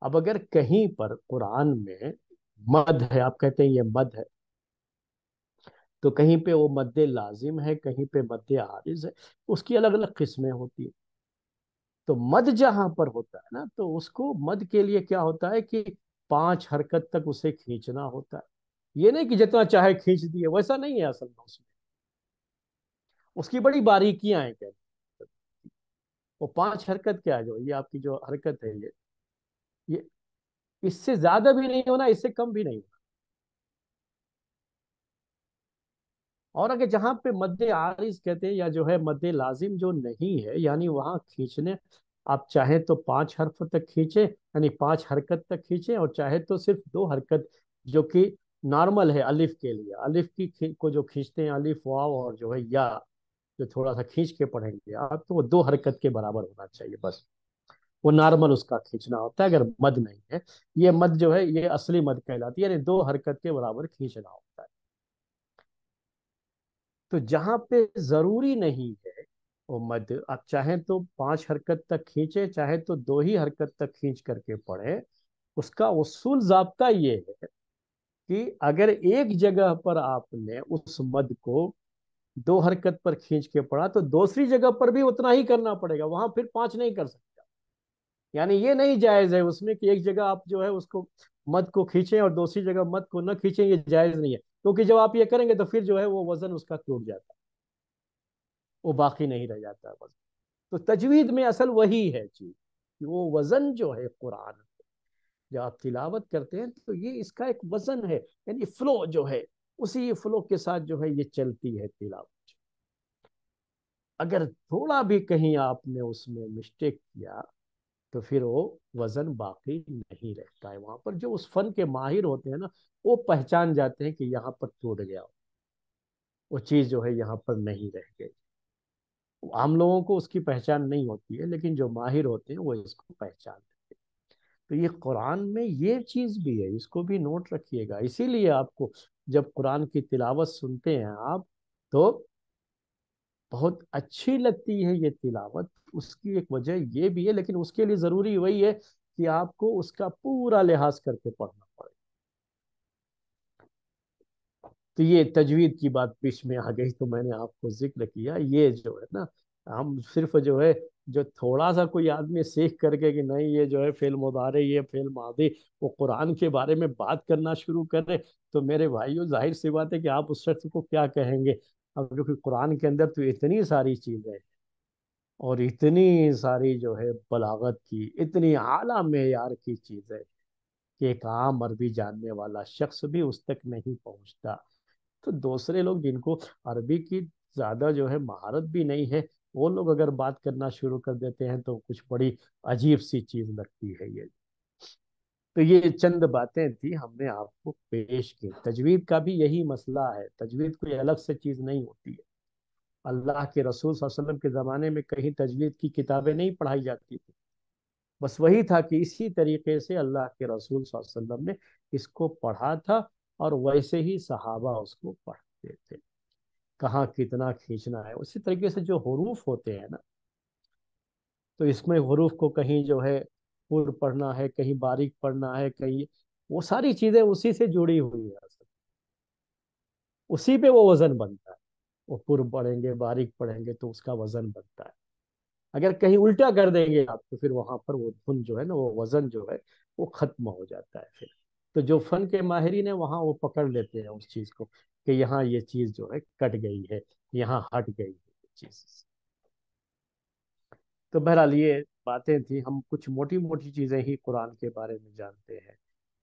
अब अगर कहीं पर कुरान में मद है आप कहते हैं ये मद है तो कहीं पे वो मद लाजिम है कहीं पे मद आरिज है उसकी अलग अलग किस्में होती है तो मद जहां पर होता है ना तो उसको मद के लिए क्या होता है कि पांच हरकत तक उसे खींचना होता है ये नहीं कि जितना चाहे खींच दिए वैसा नहीं है असल में उसमें उसकी बड़ी बारीकियां हैं कहते वो पांच हरकत क्या है जो ये आपकी जो हरकत है ये ये इससे ज्यादा भी नहीं होना इससे कम भी नहीं होना और अगर जहां पे मध्य आरिज कहते हैं या जो है मध्य लाजिम जो नहीं है यानी वहां खींचने आप चाहे तो पांच हरफ तक खींचे यानी पांच हरकत तक खींचे और चाहे तो सिर्फ दो हरकत जो कि नॉर्मल है अलिफ के लिए अलिफ की को जो खींचते हैं अलिफ वाव और जो है या जो थोड़ा सा खींच के पढ़ेंगे आप तो वो दो हरकत के बराबर होना चाहिए बस वो नॉर्मल उसका खींचना होता है अगर मद नहीं है ये मद जो है ये असली मद कहलाती है यानी दो हरकत के बराबर खींचना होता है तो जहां पे जरूरी नहीं है वो मद आप चाहे तो पांच हरकत तक खींचे चाहे तो दो ही हरकत तक खींच करके पढ़े उसका उसूल जबता ये है कि अगर एक जगह पर आपने उस मद को दो हरकत पर खींच के पढ़ा तो दूसरी जगह पर भी उतना ही करना पड़ेगा वहां फिर पांच नहीं कर सकते यानी ये नहीं जायज है उसमें कि एक जगह आप जो है उसको मत को खींचें और दूसरी जगह मत को न खींचें ये जायज नहीं है क्योंकि जब आप ये करेंगे तो फिर जो है वो वजन उसका टूट जाता है वो बाकी नहीं रह जाता वजन तो तजवीद में असल वही है चीज कि वो वजन जो है कुरान जब आप तिलावत करते हैं तो ये इसका एक वजन है यानी फ्लो जो है उसी फ्लो के साथ जो है ये चलती है तिलावत अगर थोड़ा भी कहीं आपने उसमें मिस्टेक किया तो फिर वो वजन बाकी नहीं रहता है वहां पर जो उस फन के माहिर होते हैं ना वो पहचान जाते हैं कि यहाँ पर टूट गया वो चीज़ जो है यहाँ पर नहीं रह गई आम लोगों को उसकी पहचान नहीं होती है लेकिन जो माहिर होते हैं वो इसको पहचान देते हैं तो ये कुरान में ये चीज़ भी है इसको भी नोट रखिएगा इसीलिए आपको जब कुरान की तिलावत सुनते हैं आप तो बहुत अच्छी लगती है ये तिलावत उसकी एक वजह ये भी है लेकिन उसके लिए ज़रूरी वही है कि आपको उसका पूरा लिहाज करके पढ़ना पड़े तो ये तजवीद की बात बीच में आ गई तो मैंने आपको जिक्र किया ये जो है ना हम सिर्फ जो है जो थोड़ा सा कोई आदमी सीख करके कि नहीं ये जो है फेल मुदारे ये फेल मादे वो कुरान के बारे में बात करना शुरू कर रहे तो मेरे भाइयों जाहिर सी बात है कि आप उस शख्स को क्या कहेंगे अब जो कि कुरान के अंदर तो इतनी सारी चीज़ें हैं और इतनी सारी जो है बलागत की इतनी आला मैार की चीज़ें कि एक आम अरबी जानने वाला शख्स भी उस तक नहीं पहुंचता तो दूसरे लोग जिनको अरबी की ज़्यादा जो है महारत भी नहीं है वो लोग अगर बात करना शुरू कर देते हैं तो कुछ बड़ी अजीब सी चीज़ लगती है ये तो ये चंद बातें थी हमने आपको पेश की तजवीद का भी यही मसला है तजवीद कोई अलग से चीज़ नहीं होती है अल्लाह के रसूल वसलम के ज़माने में कहीं तजवीद की किताबें नहीं पढ़ाई जाती थी बस वही था कि इसी तरीके से अल्लाह के रसूल वसलम ने इसको पढ़ा था और वैसे ही सहाबा उसको पढ़ते थे कहाँ कितना खींचना है उसी तरीके से जो हरूफ होते हैं ना तो इसमें हरूफ को कहीं जो है पुर पढ़ना है कहीं बारीक पढ़ना है कहीं वो सारी चीजें उसी से जुड़ी हुई है उसी पे वो वजन बनता है वो पूर्व पढ़ेंगे बारीक पढ़ेंगे तो उसका वजन बनता है अगर कहीं उल्टा कर देंगे आप तो फिर वहां पर वो धुन जो है ना वो वजन जो है वो खत्म हो जाता है फिर तो जो फन के माहरीन है वहां वो पकड़ लेते हैं उस चीज को कि यहाँ ये चीज जो है कट गई है यहाँ हट गई है चीज तो बहरहाल ये बातें थी हम कुछ मोटी मोटी चीज़ें ही कुरान के बारे में जानते हैं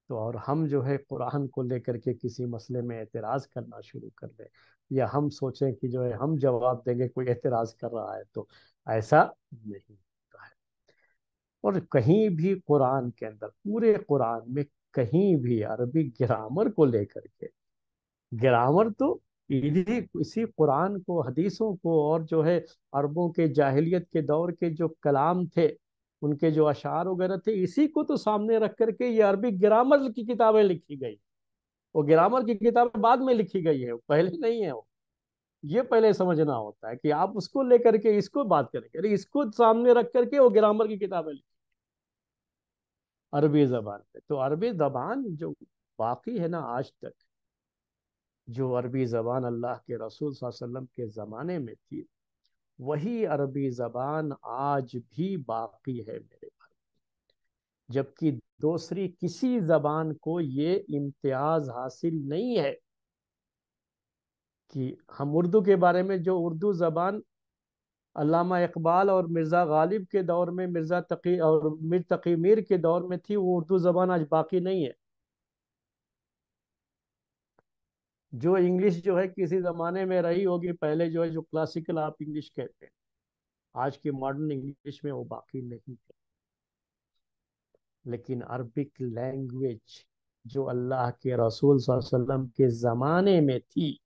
तो और हम जो है कुरान को लेकर के किसी मसले में एतराज़ करना शुरू कर दें या हम सोचें कि जो है हम जवाब देंगे कोई एतराज़ कर रहा है तो ऐसा नहीं होता है और कहीं भी कुरान के अंदर पूरे कुरान में कहीं भी अरबी ग्रामर को लेकर के ग्रामर तो इन्हीं इसी कुरान को हदीसों को और जो है अरबों के जाहिलियत के दौर के जो कलाम थे उनके जो अशार वगैरह थे इसी को तो सामने रख करके ये अरबी ग्रामर की किताबें लिखी गई वो ग्रामर की किताबें बाद में लिखी गई है पहले नहीं है वो ये पहले समझना होता है कि आप उसको लेकर के इसको बात करेंगे अरे इसको सामने रख करके वो ग्रामर की किताबें लिखी अरबी जबान पे तो अरबी जबान जो बाकी है ना आज तक जो अरबी ज़बान अल्लाह के रसूल वसम के ज़माने में थी वही अरबी ज़बान आज भी बाकी है मेरे भाई जबकि दूसरी किसी ज़बान को ये इम्तियाज़ हासिल नहीं है कि हम उर्दू के बारे में जो उर्दू ज़बान अलामा इकबाल और मिर्ज़ा गालिब के दौर में मिर्ज़ा तकी और मिर तकी मीर के दौर में थी वो उर्दू ज़बान आज बाकी नहीं है जो इंग्लिश जो है किसी ज़माने में रही होगी पहले जो है जो क्लासिकल आप इंग्लिश कहते हैं आज की मॉडर्न इंग्लिश में वो बाकी नहीं है लेकिन अरबिक लैंग्वेज जो अल्लाह के रसूल वसल्लम के ज़माने में थी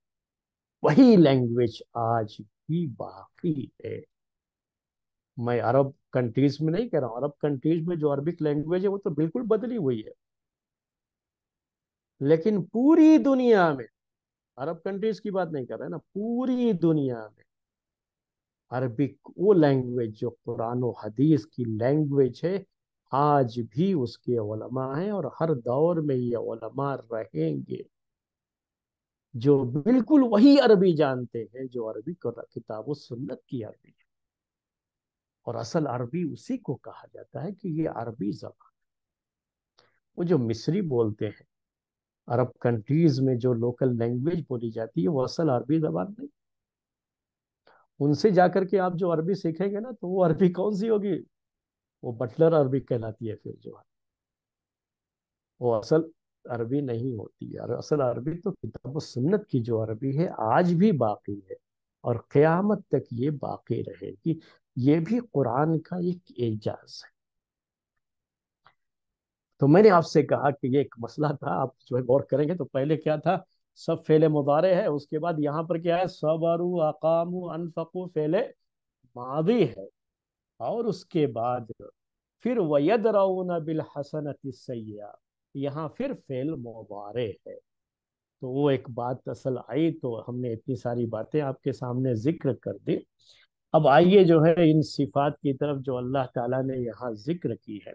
वही लैंग्वेज आज भी बाकी है मैं अरब कंट्रीज में नहीं कह रहा हूँ अरब कंट्रीज में जो अरबिक लैंग्वेज है वो तो बिल्कुल बदली हुई है लेकिन पूरी दुनिया में अरब कंट्रीज की बात नहीं कर रहे ना पूरी दुनिया में अरबिक वो लैंग्वेज जो कुरान और हदीस की लैंग्वेज है आज भी उसके उलमा हैं और हर दौर में ये उलमा रहेंगे जो बिल्कुल वही अरबी जानते हैं जो अरबी किताब सुन्नत की अरबी है और असल अरबी उसी को कहा जाता है कि ये अरबी जबान वो जो मिस्री बोलते हैं अरब कंट्रीज में जो लोकल लैंग्वेज बोली जाती है वो असल अरबी जबान नहीं उनसे जाकर के आप जो अरबी सीखेंगे ना तो वो अरबी कौन सी होगी वो बटलर अरबी कहलाती है फिर जो है वो असल अरबी नहीं होती है असल अरबी तो किताब सुन्नत की जो अरबी है आज भी बाकी है और क़यामत तक ये बाकी रहेगी ये भी कुरान का एक एजाज है तो मैंने आपसे कहा कि ये एक मसला था आप जो है गौर करेंगे तो पहले क्या था सब फेले मुदारे है उसके बाद यहाँ पर क्या है सबरु अकामु अनफकु फेले मादी है और उसके बाद फिर वयद रऊना बिल हसन सैया यहाँ फिर फेल मुबारे है तो वो एक बात असल आई तो हमने इतनी सारी बातें आपके सामने जिक्र कर दी अब आइए जो है इन सिफात की तरफ जो अल्लाह ताला ने यहाँ जिक्र की है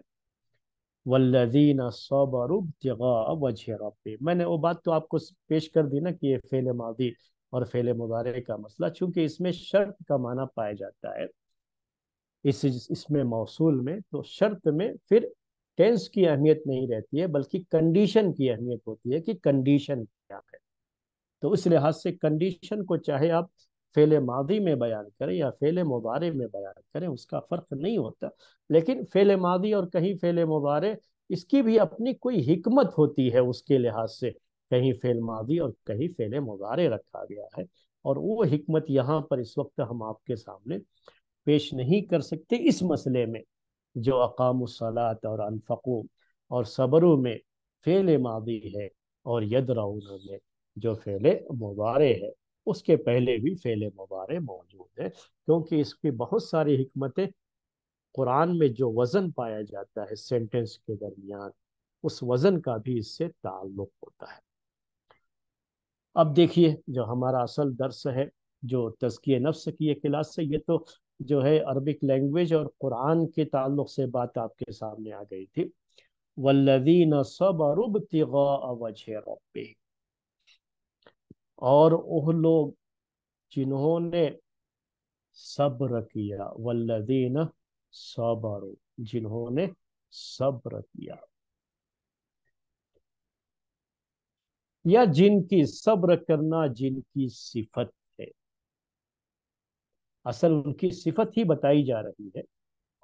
वल्लजीन सौबरुबी मैंने वो बात तो आपको पेश कर दी ना कि ये फेल मादी और फेल मुबारे का मसला चूंकि इसमें शर्त का माना पाया जाता है इस इसमें मौसू में तो शर्त में फिर टेंस की अहमियत नहीं रहती है बल्कि कंडीशन की अहमियत होती है कि कंडीशन क्या है तो इस लिहाज से कंडीशन को चाहे आप फेल मादी में बयान करें या फेल मुबारे में बयान करें उसका फ़र्क नहीं होता लेकिन फेल मादी और कहीं फेल मुबारे इसकी भी अपनी कोई हिकमत होती है उसके लिहाज से कहीं फेल मादी और कहीं फेल मुबारे रखा गया है और वो हिकमत यहाँ पर इस वक्त हम आपके सामने पेश नहीं कर सकते इस मसले में जो अकामसलात और अनफको और सबरों में फेल मादी है और यदरा में जो फेले मुबारे है उसके पहले भी फेले मुबारे मौजूद है क्योंकि इसकी बहुत सारी हमतें कुरान में जो वज़न पाया जाता है सेंटेंस के दरमियान उस वज़न का भी इससे ताल्लुक होता है अब देखिए जो हमारा असल दर्स है जो तजकिय नफ्स की क्लास से ये तो जो है अरबिक लैंग्वेज और कुरान के ताल्लुक से बात आपके सामने आ गई थी वल्लवीन सब अरुब तिगा और वह लोग जिन्होंने सब्र किया वल्लदीन सबर जिन्होंने सब्र किया या जिनकी सब्र करना जिनकी सिफत है असल उनकी सिफत ही बताई जा रही है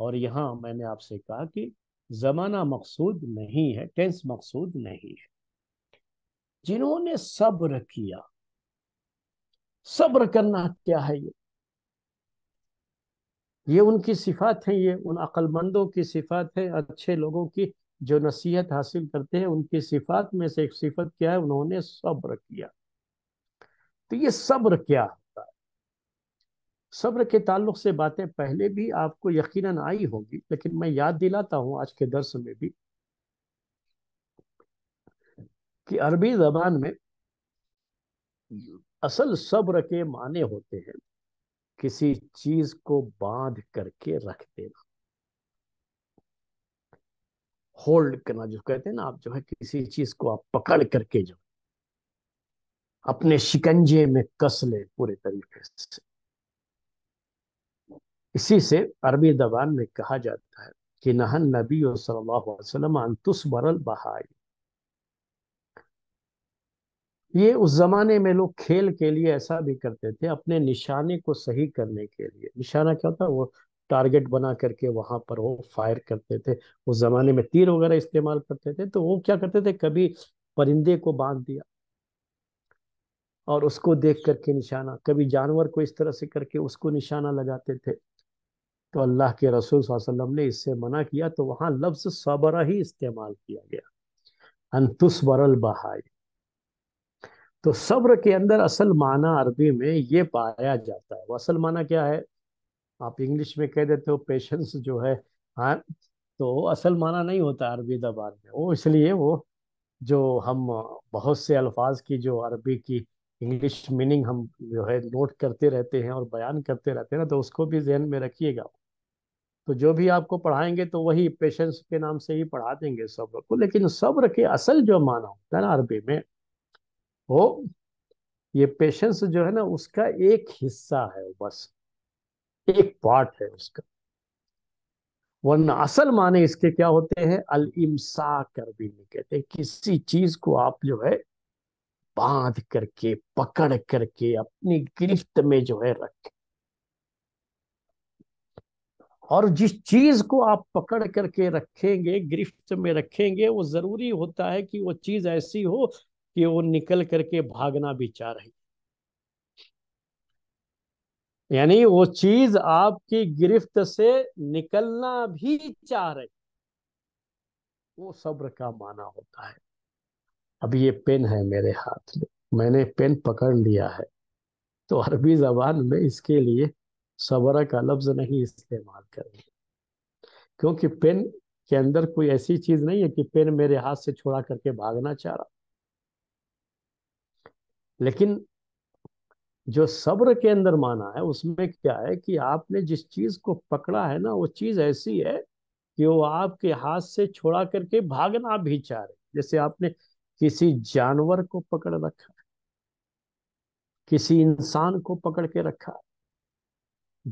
और यहाँ मैंने आपसे कहा कि जमाना मकसूद नहीं है टेंस मकसूद नहीं है जिन्होंने सब्र किया सब्र करना क्या है ये ये उनकी सिफात है ये उन अक्लमंदों की सिफात है अच्छे लोगों की जो नसीहत हासिल करते हैं उनकी सिफात में से एक सिफत क्या है उन्होंने सब्र किया तो ये सब्र क्या होता है सब्र के ताल्लुक से बातें पहले भी आपको यकीनन आई होगी लेकिन मैं याद दिलाता हूं आज के दर्श में भी कि अरबी जबान में असल सब्र के माने होते हैं किसी चीज को बांध करके रख देना होल्ड करना जो कहते हैं ना आप जो है किसी चीज को आप पकड़ करके जो अपने शिकंजे में कस ले पूरे तरीके से इसी से अरबी जबान में कहा जाता है कि नहन नबी सल्लल्लाहु अलैहि वसल्लम बरल बहाई ये उस जमाने में लोग खेल के लिए ऐसा भी करते थे अपने निशाने को सही करने के लिए निशाना क्या होता वो टारगेट बना करके वहां पर वो फायर करते थे उस जमाने में तीर वगैरह इस्तेमाल करते थे तो वो क्या करते थे कभी परिंदे को बांध दिया और उसको देख करके निशाना कभी जानवर को इस तरह से करके उसको निशाना लगाते थे तो अल्लाह के रसूल वसल्लम ने इससे मना किया तो वहां लफ्ज सबरा ही इस्तेमाल किया गया अंतुस्वरल बहाई तो सब्र के अंदर असल माना अरबी में ये पाया जाता है वो असल माना क्या है आप इंग्लिश में कह देते हो पेशेंस जो है हाँ तो असल माना नहीं होता अरबी दबार में वो इसलिए वो जो हम बहुत से अल्फाज की जो अरबी की इंग्लिश मीनिंग हम जो है नोट करते रहते हैं और बयान करते रहते हैं ना तो उसको भी जहन में रखिएगा तो जो भी आपको पढ़ाएंगे तो वही पेशेंस के नाम से ही पढ़ा देंगे सब्र को लेकिन सब्र के असल जो माना होता है ना अरबी में वो ये पेशेंस जो है ना उसका एक हिस्सा है बस एक पार्ट है उसका वरना असल माने इसके क्या होते हैं अल इमसा कर भी नहीं कहते किसी चीज को आप जो है बांध करके पकड़ करके अपनी गिरफ्त में जो है रखें और जिस चीज को आप पकड़ करके रखेंगे गिरफ्त में रखेंगे वो जरूरी होता है कि वो चीज ऐसी हो कि वो निकल करके भागना भी चाह रही यानी वो चीज आपकी गिरफ्त से निकलना भी चाह रही वो सब्र का माना होता है अब ये पेन है मेरे हाथ में मैंने पेन पकड़ लिया है तो अरबी जबान में इसके लिए सबर का लफ्ज नहीं इस्तेमाल करेंगे क्योंकि पेन के अंदर कोई ऐसी चीज नहीं है कि पेन मेरे हाथ से छोड़ा करके भागना चाह रहा लेकिन जो सब्र के अंदर माना है उसमें क्या है कि आपने जिस चीज को पकड़ा है ना वो चीज ऐसी है कि वो आपके हाथ से छोड़ा करके भागना भी चाह रहे जैसे आपने किसी जानवर को पकड़ रखा है किसी इंसान को पकड़ के रखा है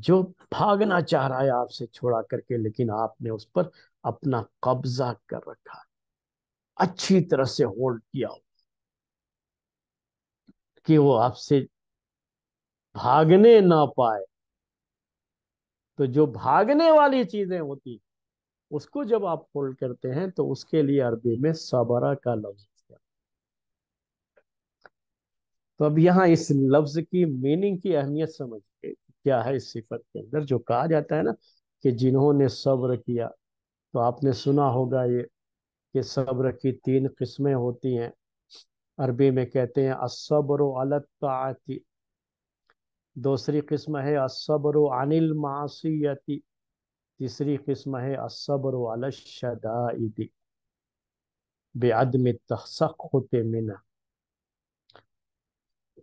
जो भागना चाह रहा है आपसे छोड़ा करके लेकिन आपने उस पर अपना कब्जा कर रखा है अच्छी तरह से होल्ड किया हो कि वो आपसे भागने ना पाए तो जो भागने वाली चीजें होती उसको जब आप होल्ड करते हैं तो उसके लिए अरबी में सबरा का लफ्ज तो अब यहाँ इस लफ्ज की मीनिंग की अहमियत समझिए क्या है इस सिफत के अंदर जो कहा जाता है ना कि जिन्होंने सब्र किया तो आपने सुना होगा ये कि सब्र की तीन किस्में होती हैं अरबी में कहते हैं असबर अलताती दूसरी किस्म है असबर अनिल मासीयती तीसरी किस्म है असबर अलशदाइदी बेअदम तसखत मिना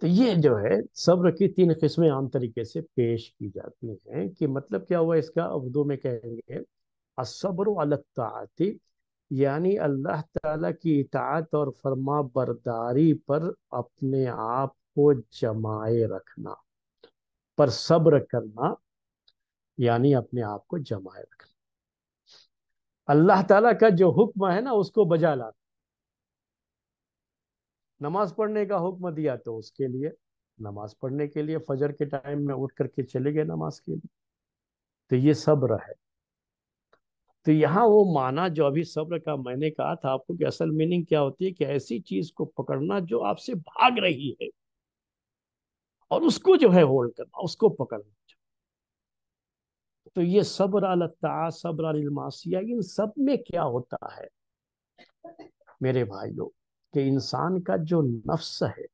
तो ये जो है सब्र की तीन किस्में आम तरीके से पेश की जाती हैं कि मतलब क्या हुआ इसका उर्दू में कहेंगे असबर अलताती यानी अल्लाह ताला की इतात और फरमा बरदारी पर अपने आप को जमाए रखना पर सब्र करना यानी अपने आप को जमाए रखना अल्लाह ताला का जो हुक्म है ना उसको बजा लाना नमाज पढ़ने का हुक्म दिया तो उसके लिए नमाज पढ़ने के लिए फजर के टाइम में उठ करके चले गए नमाज के लिए तो ये सब्र है तो यहाँ वो माना जो अभी सब्र का मैंने कहा था आपको कि असल मीनिंग क्या होती है कि ऐसी चीज को पकड़ना जो आपसे भाग रही है और उसको जो है होल्ड करना उसको पकड़ना तो ये सब्र अलता सब्र अलमासिया इन सब में क्या होता है मेरे भाइयों कि इंसान का जो नफ्स है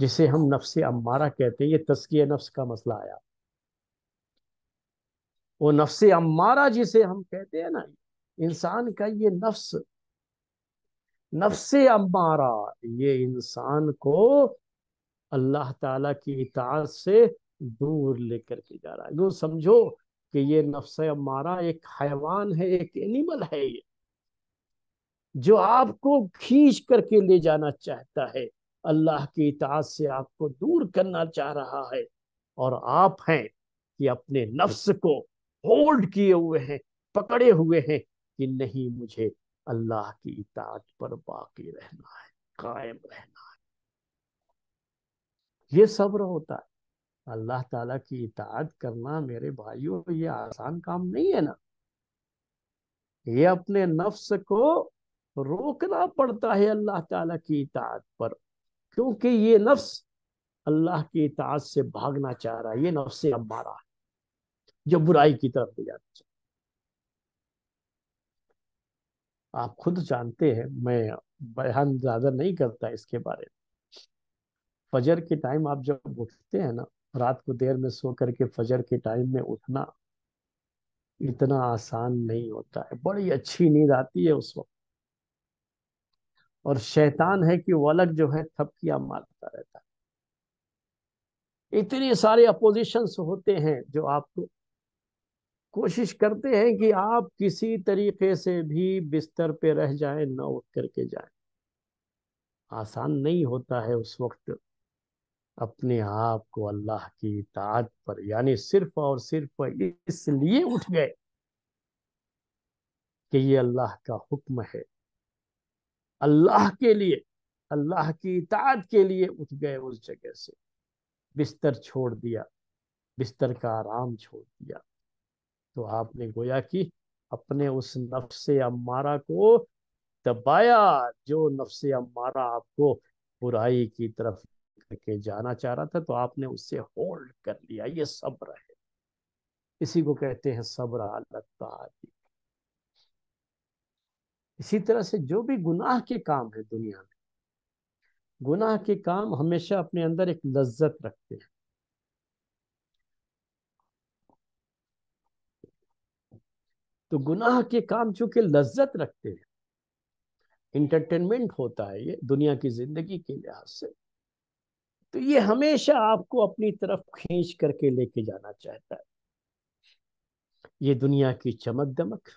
जिसे हम नफ्स अम्मारा कहते हैं ये तस्किया नफ्स का मसला आया वो नफ्स अम्मारा जिसे हम कहते हैं ना इंसान का ये नफ्स नफ्स अम्मारा ये इंसान को अल्लाह ताला की इताज से दूर लेकर के जा रहा है जो तो समझो कि ये नफ्स अम्मारा एक हैवान है एक एनिमल है ये जो आपको खींच करके ले जाना चाहता है अल्लाह की इताज से आपको दूर करना चाह रहा है और आप हैं कि अपने नफ्स को होल्ड किए हुए हैं पकड़े हुए हैं कि नहीं मुझे अल्लाह की इताज पर बाकी रहना है कायम रहना है ये सब्र होता है अल्लाह ताला की इताद करना मेरे भाइयों ये आसान काम नहीं है ना ये अपने नफ्स को रोकना पड़ता है अल्लाह ताला की इताद पर क्योंकि ये नफ्स अल्लाह की इताद से भागना चाह रहा है ये नफ्स अम्मारा है जो बुराई की तरफ ले जाना चाहिए आप खुद जानते हैं मैं बयान ज्यादा नहीं करता इसके बारे में फजर के टाइम आप जब उठते हैं ना रात को देर में सो करके फजर के टाइम में उठना इतना आसान नहीं होता है बड़ी अच्छी नींद आती है उस वक्त और शैतान है कि वो अलग जो है थपकिया मारता रहता है इतने सारे अपोजिशंस होते हैं जो आपको कोशिश करते हैं कि आप किसी तरीके से भी बिस्तर पे रह जाए ना उठ करके जाए आसान नहीं होता है उस वक्त अपने आप को अल्लाह की इताद पर यानी सिर्फ और सिर्फ इसलिए उठ गए कि ये अल्लाह का हुक्म है अल्लाह के लिए अल्लाह की इताद के लिए उठ गए उस जगह से बिस्तर छोड़ दिया बिस्तर का आराम छोड़ दिया तो आपने गोया कि अपने उस नफ्स अम्मारा को दबाया जो नफ्स अम्मारा आपको बुराई की तरफ करके जाना चाह रहा था तो आपने उससे होल्ड कर लिया ये सब्र है इसी को कहते हैं सब्र अलतादी इसी तरह से जो भी गुनाह के काम है दुनिया में गुनाह के काम हमेशा अपने अंदर एक लज्जत रखते हैं तो गुनाह के काम चूंकि लज्जत रखते हैं इंटरटेनमेंट होता है ये दुनिया की जिंदगी के लिहाज से तो ये हमेशा आपको अपनी तरफ खींच करके लेके जाना चाहता है ये दुनिया की चमक दमक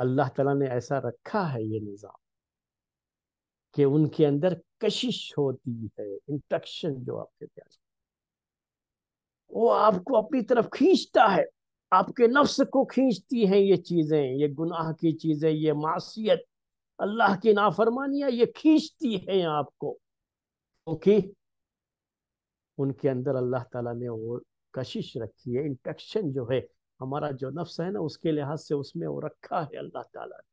अल्लाह तला ने ऐसा रखा है ये निज़ाम कि उनके अंदर कशिश होती है इंट्रक्शन जो आपके प्यार वो आपको अपनी तरफ खींचता है आपके नफ्स को खींचती हैं ये चीज़ें ये गुनाह की चीज़ें ये मासीत अल्लाह की नाफरमानियाँ ये खींचती हैं आपको क्योंकि तो उनके अंदर अल्लाह ताला ने वो कशिश रखी है इंटेक्शन जो है हमारा जो नफ्स है ना उसके लिहाज से उसमें वो रखा है अल्लाह ताला ने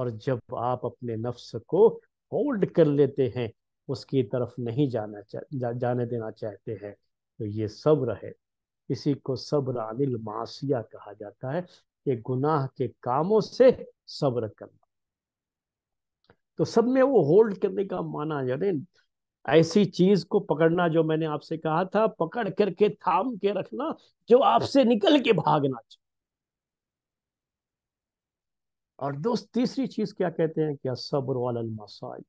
और जब आप अपने नफ्स को होल्ड कर लेते हैं उसकी तरफ नहीं जाना चा, जा, जाने देना चाहते हैं तो ये सब रहे इसी को सब्र अनिल मासिया कहा जाता है कि गुनाह के कामों से सब्र करना तो सब में वो होल्ड करने का माना यानी ऐसी चीज को पकड़ना जो मैंने आपसे कहा था पकड़ करके थाम के रखना जो आपसे निकल के भागना चाहिए और दोस्त तीसरी चीज क्या कहते हैं क्या सब्र वाल मसाइल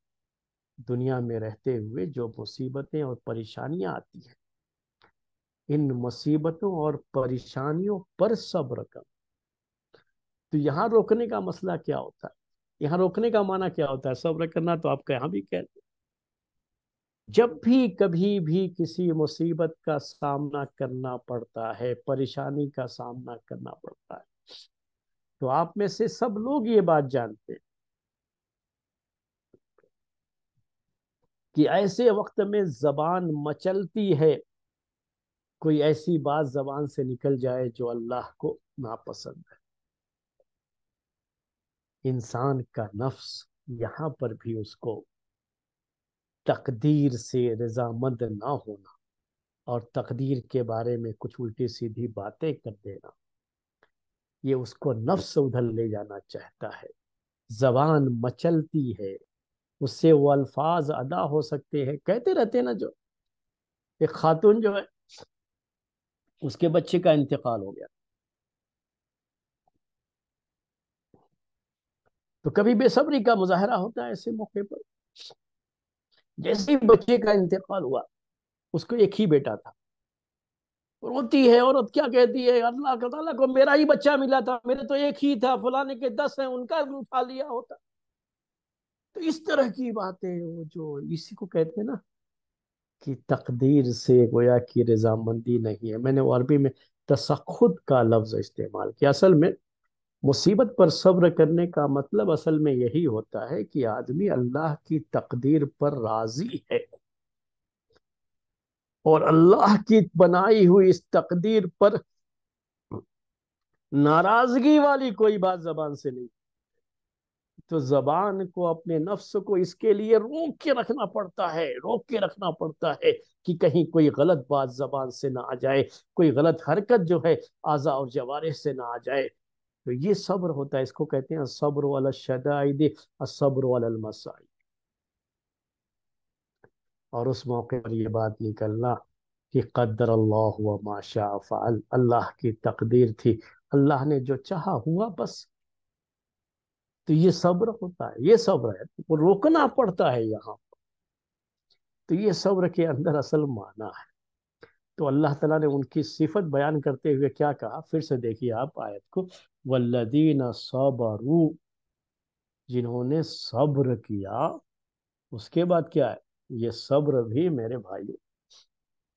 दुनिया में रहते हुए जो मुसीबतें और परेशानियां आती हैं इन मुसीबतों और परेशानियों पर सब्र कर तो यहां रोकने का मसला क्या होता है यहां रोकने का माना क्या होता है सब्र करना तो आपका यहां भी कह रहे जब भी कभी भी किसी मुसीबत का सामना करना पड़ता है परेशानी का सामना करना पड़ता है तो आप में से सब लोग ये बात जानते हैं कि ऐसे वक्त में जबान मचलती है कोई ऐसी बात जबान से निकल जाए जो अल्लाह को नापसंद है इंसान का नफ्स यहाँ पर भी उसको तकदीर से रजामंद ना होना और तकदीर के बारे में कुछ उल्टी सीधी बातें कर देना ये उसको नफ्स उधर ले जाना चाहता है जबान मचलती है उससे वो अल्फाज अदा हो सकते हैं कहते रहते हैं ना जो एक खातून जो है उसके बच्चे का इंतकाल हो गया तो कभी बेसब्री का मुजाहरा होता है ऐसे मौके पर जैसे ही बच्चे का इंतकाल हुआ उसको एक ही बेटा था रोती है औरत क्या कहती है अल्लाह का ताला को मेरा ही बच्चा मिला था मेरे तो एक ही था फलाने के दस हैं उनका उठा लिया होता तो इस तरह की बातें वो जो इसी को कहते हैं ना कि तकदीर से गोया की रजामंदी नहीं है मैंने अरबी में तसखुद का लफ्ज़ इस्तेमाल किया असल में मुसीबत पर सब्र करने का मतलब असल में यही होता है कि आदमी अल्लाह की तकदीर पर राजी है और अल्लाह की बनाई हुई इस तकदीर पर नाराजगी वाली कोई बात जबान से नहीं तो जबान को अपने नफ्स को इसके लिए रोक के रखना पड़ता है रोक के रखना पड़ता है कि कहीं कोई गलत बात जबान से ना आ जाए कोई गलत हरकत जो है आज़ा और जवारे से ना आ जाए तो ये सब्र होता है इसको कहते हैं सब्र वाला शदाइद सब्र वालमसाई और उस मौके पर ये बात निकलना कि कदर अल्लाह हुआ माशा फ़ाल अल्लाह की तकदीर थी अल्लाह ने जो चाहा हुआ बस तो ये सब्र होता है ये सब्र है तो वो रोकना पड़ता है यहाँ तो ये सब्र के अंदर असल माना है तो अल्लाह तला ने उनकी सिफत बयान करते हुए क्या कहा फिर से देखिए आप आयत को वल्लदीन सबरू जिन्होंने सब्र किया उसके बाद क्या है ये सब्र भी मेरे भाइयों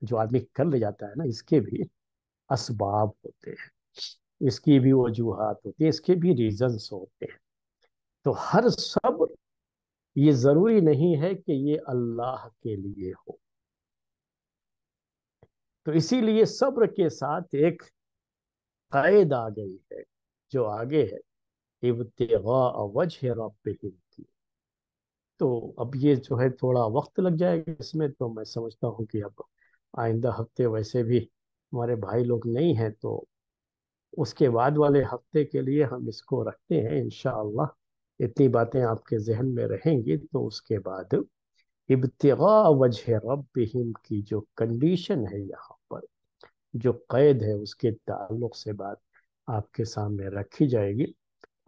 जो आदमी कर ले जाता है ना इसके भी असबाब होते हैं इसकी भी वजूहत होती है इसके भी रीजन्स होते हैं तो हर सब्र ये जरूरी नहीं है कि ये अल्लाह के लिए हो तो इसीलिए सब्र के साथ एक कैद आ गई है जो आगे है इब्तवा वजह की तो अब ये जो है थोड़ा वक्त लग जाएगा इसमें तो मैं समझता हूँ कि अब आइंदा हफ्ते वैसे भी हमारे भाई लोग नहीं हैं तो उसके बाद वाले हफ्ते के लिए हम इसको रखते हैं इन इतनी बातें आपके जहन में रहेंगी तो उसके बाद इब्तगा वजह रबिम की जो कंडीशन है यहाँ पर जो कैद है उसके ताल्लुक से बात आपके सामने रखी जाएगी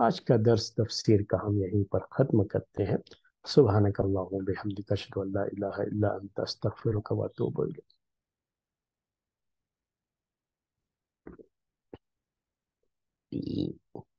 आज का दर्स तफसीर का हम यहीं पर ख़त्म करते हैं सुबहान कल्लाबिहमदिकशर Thank you.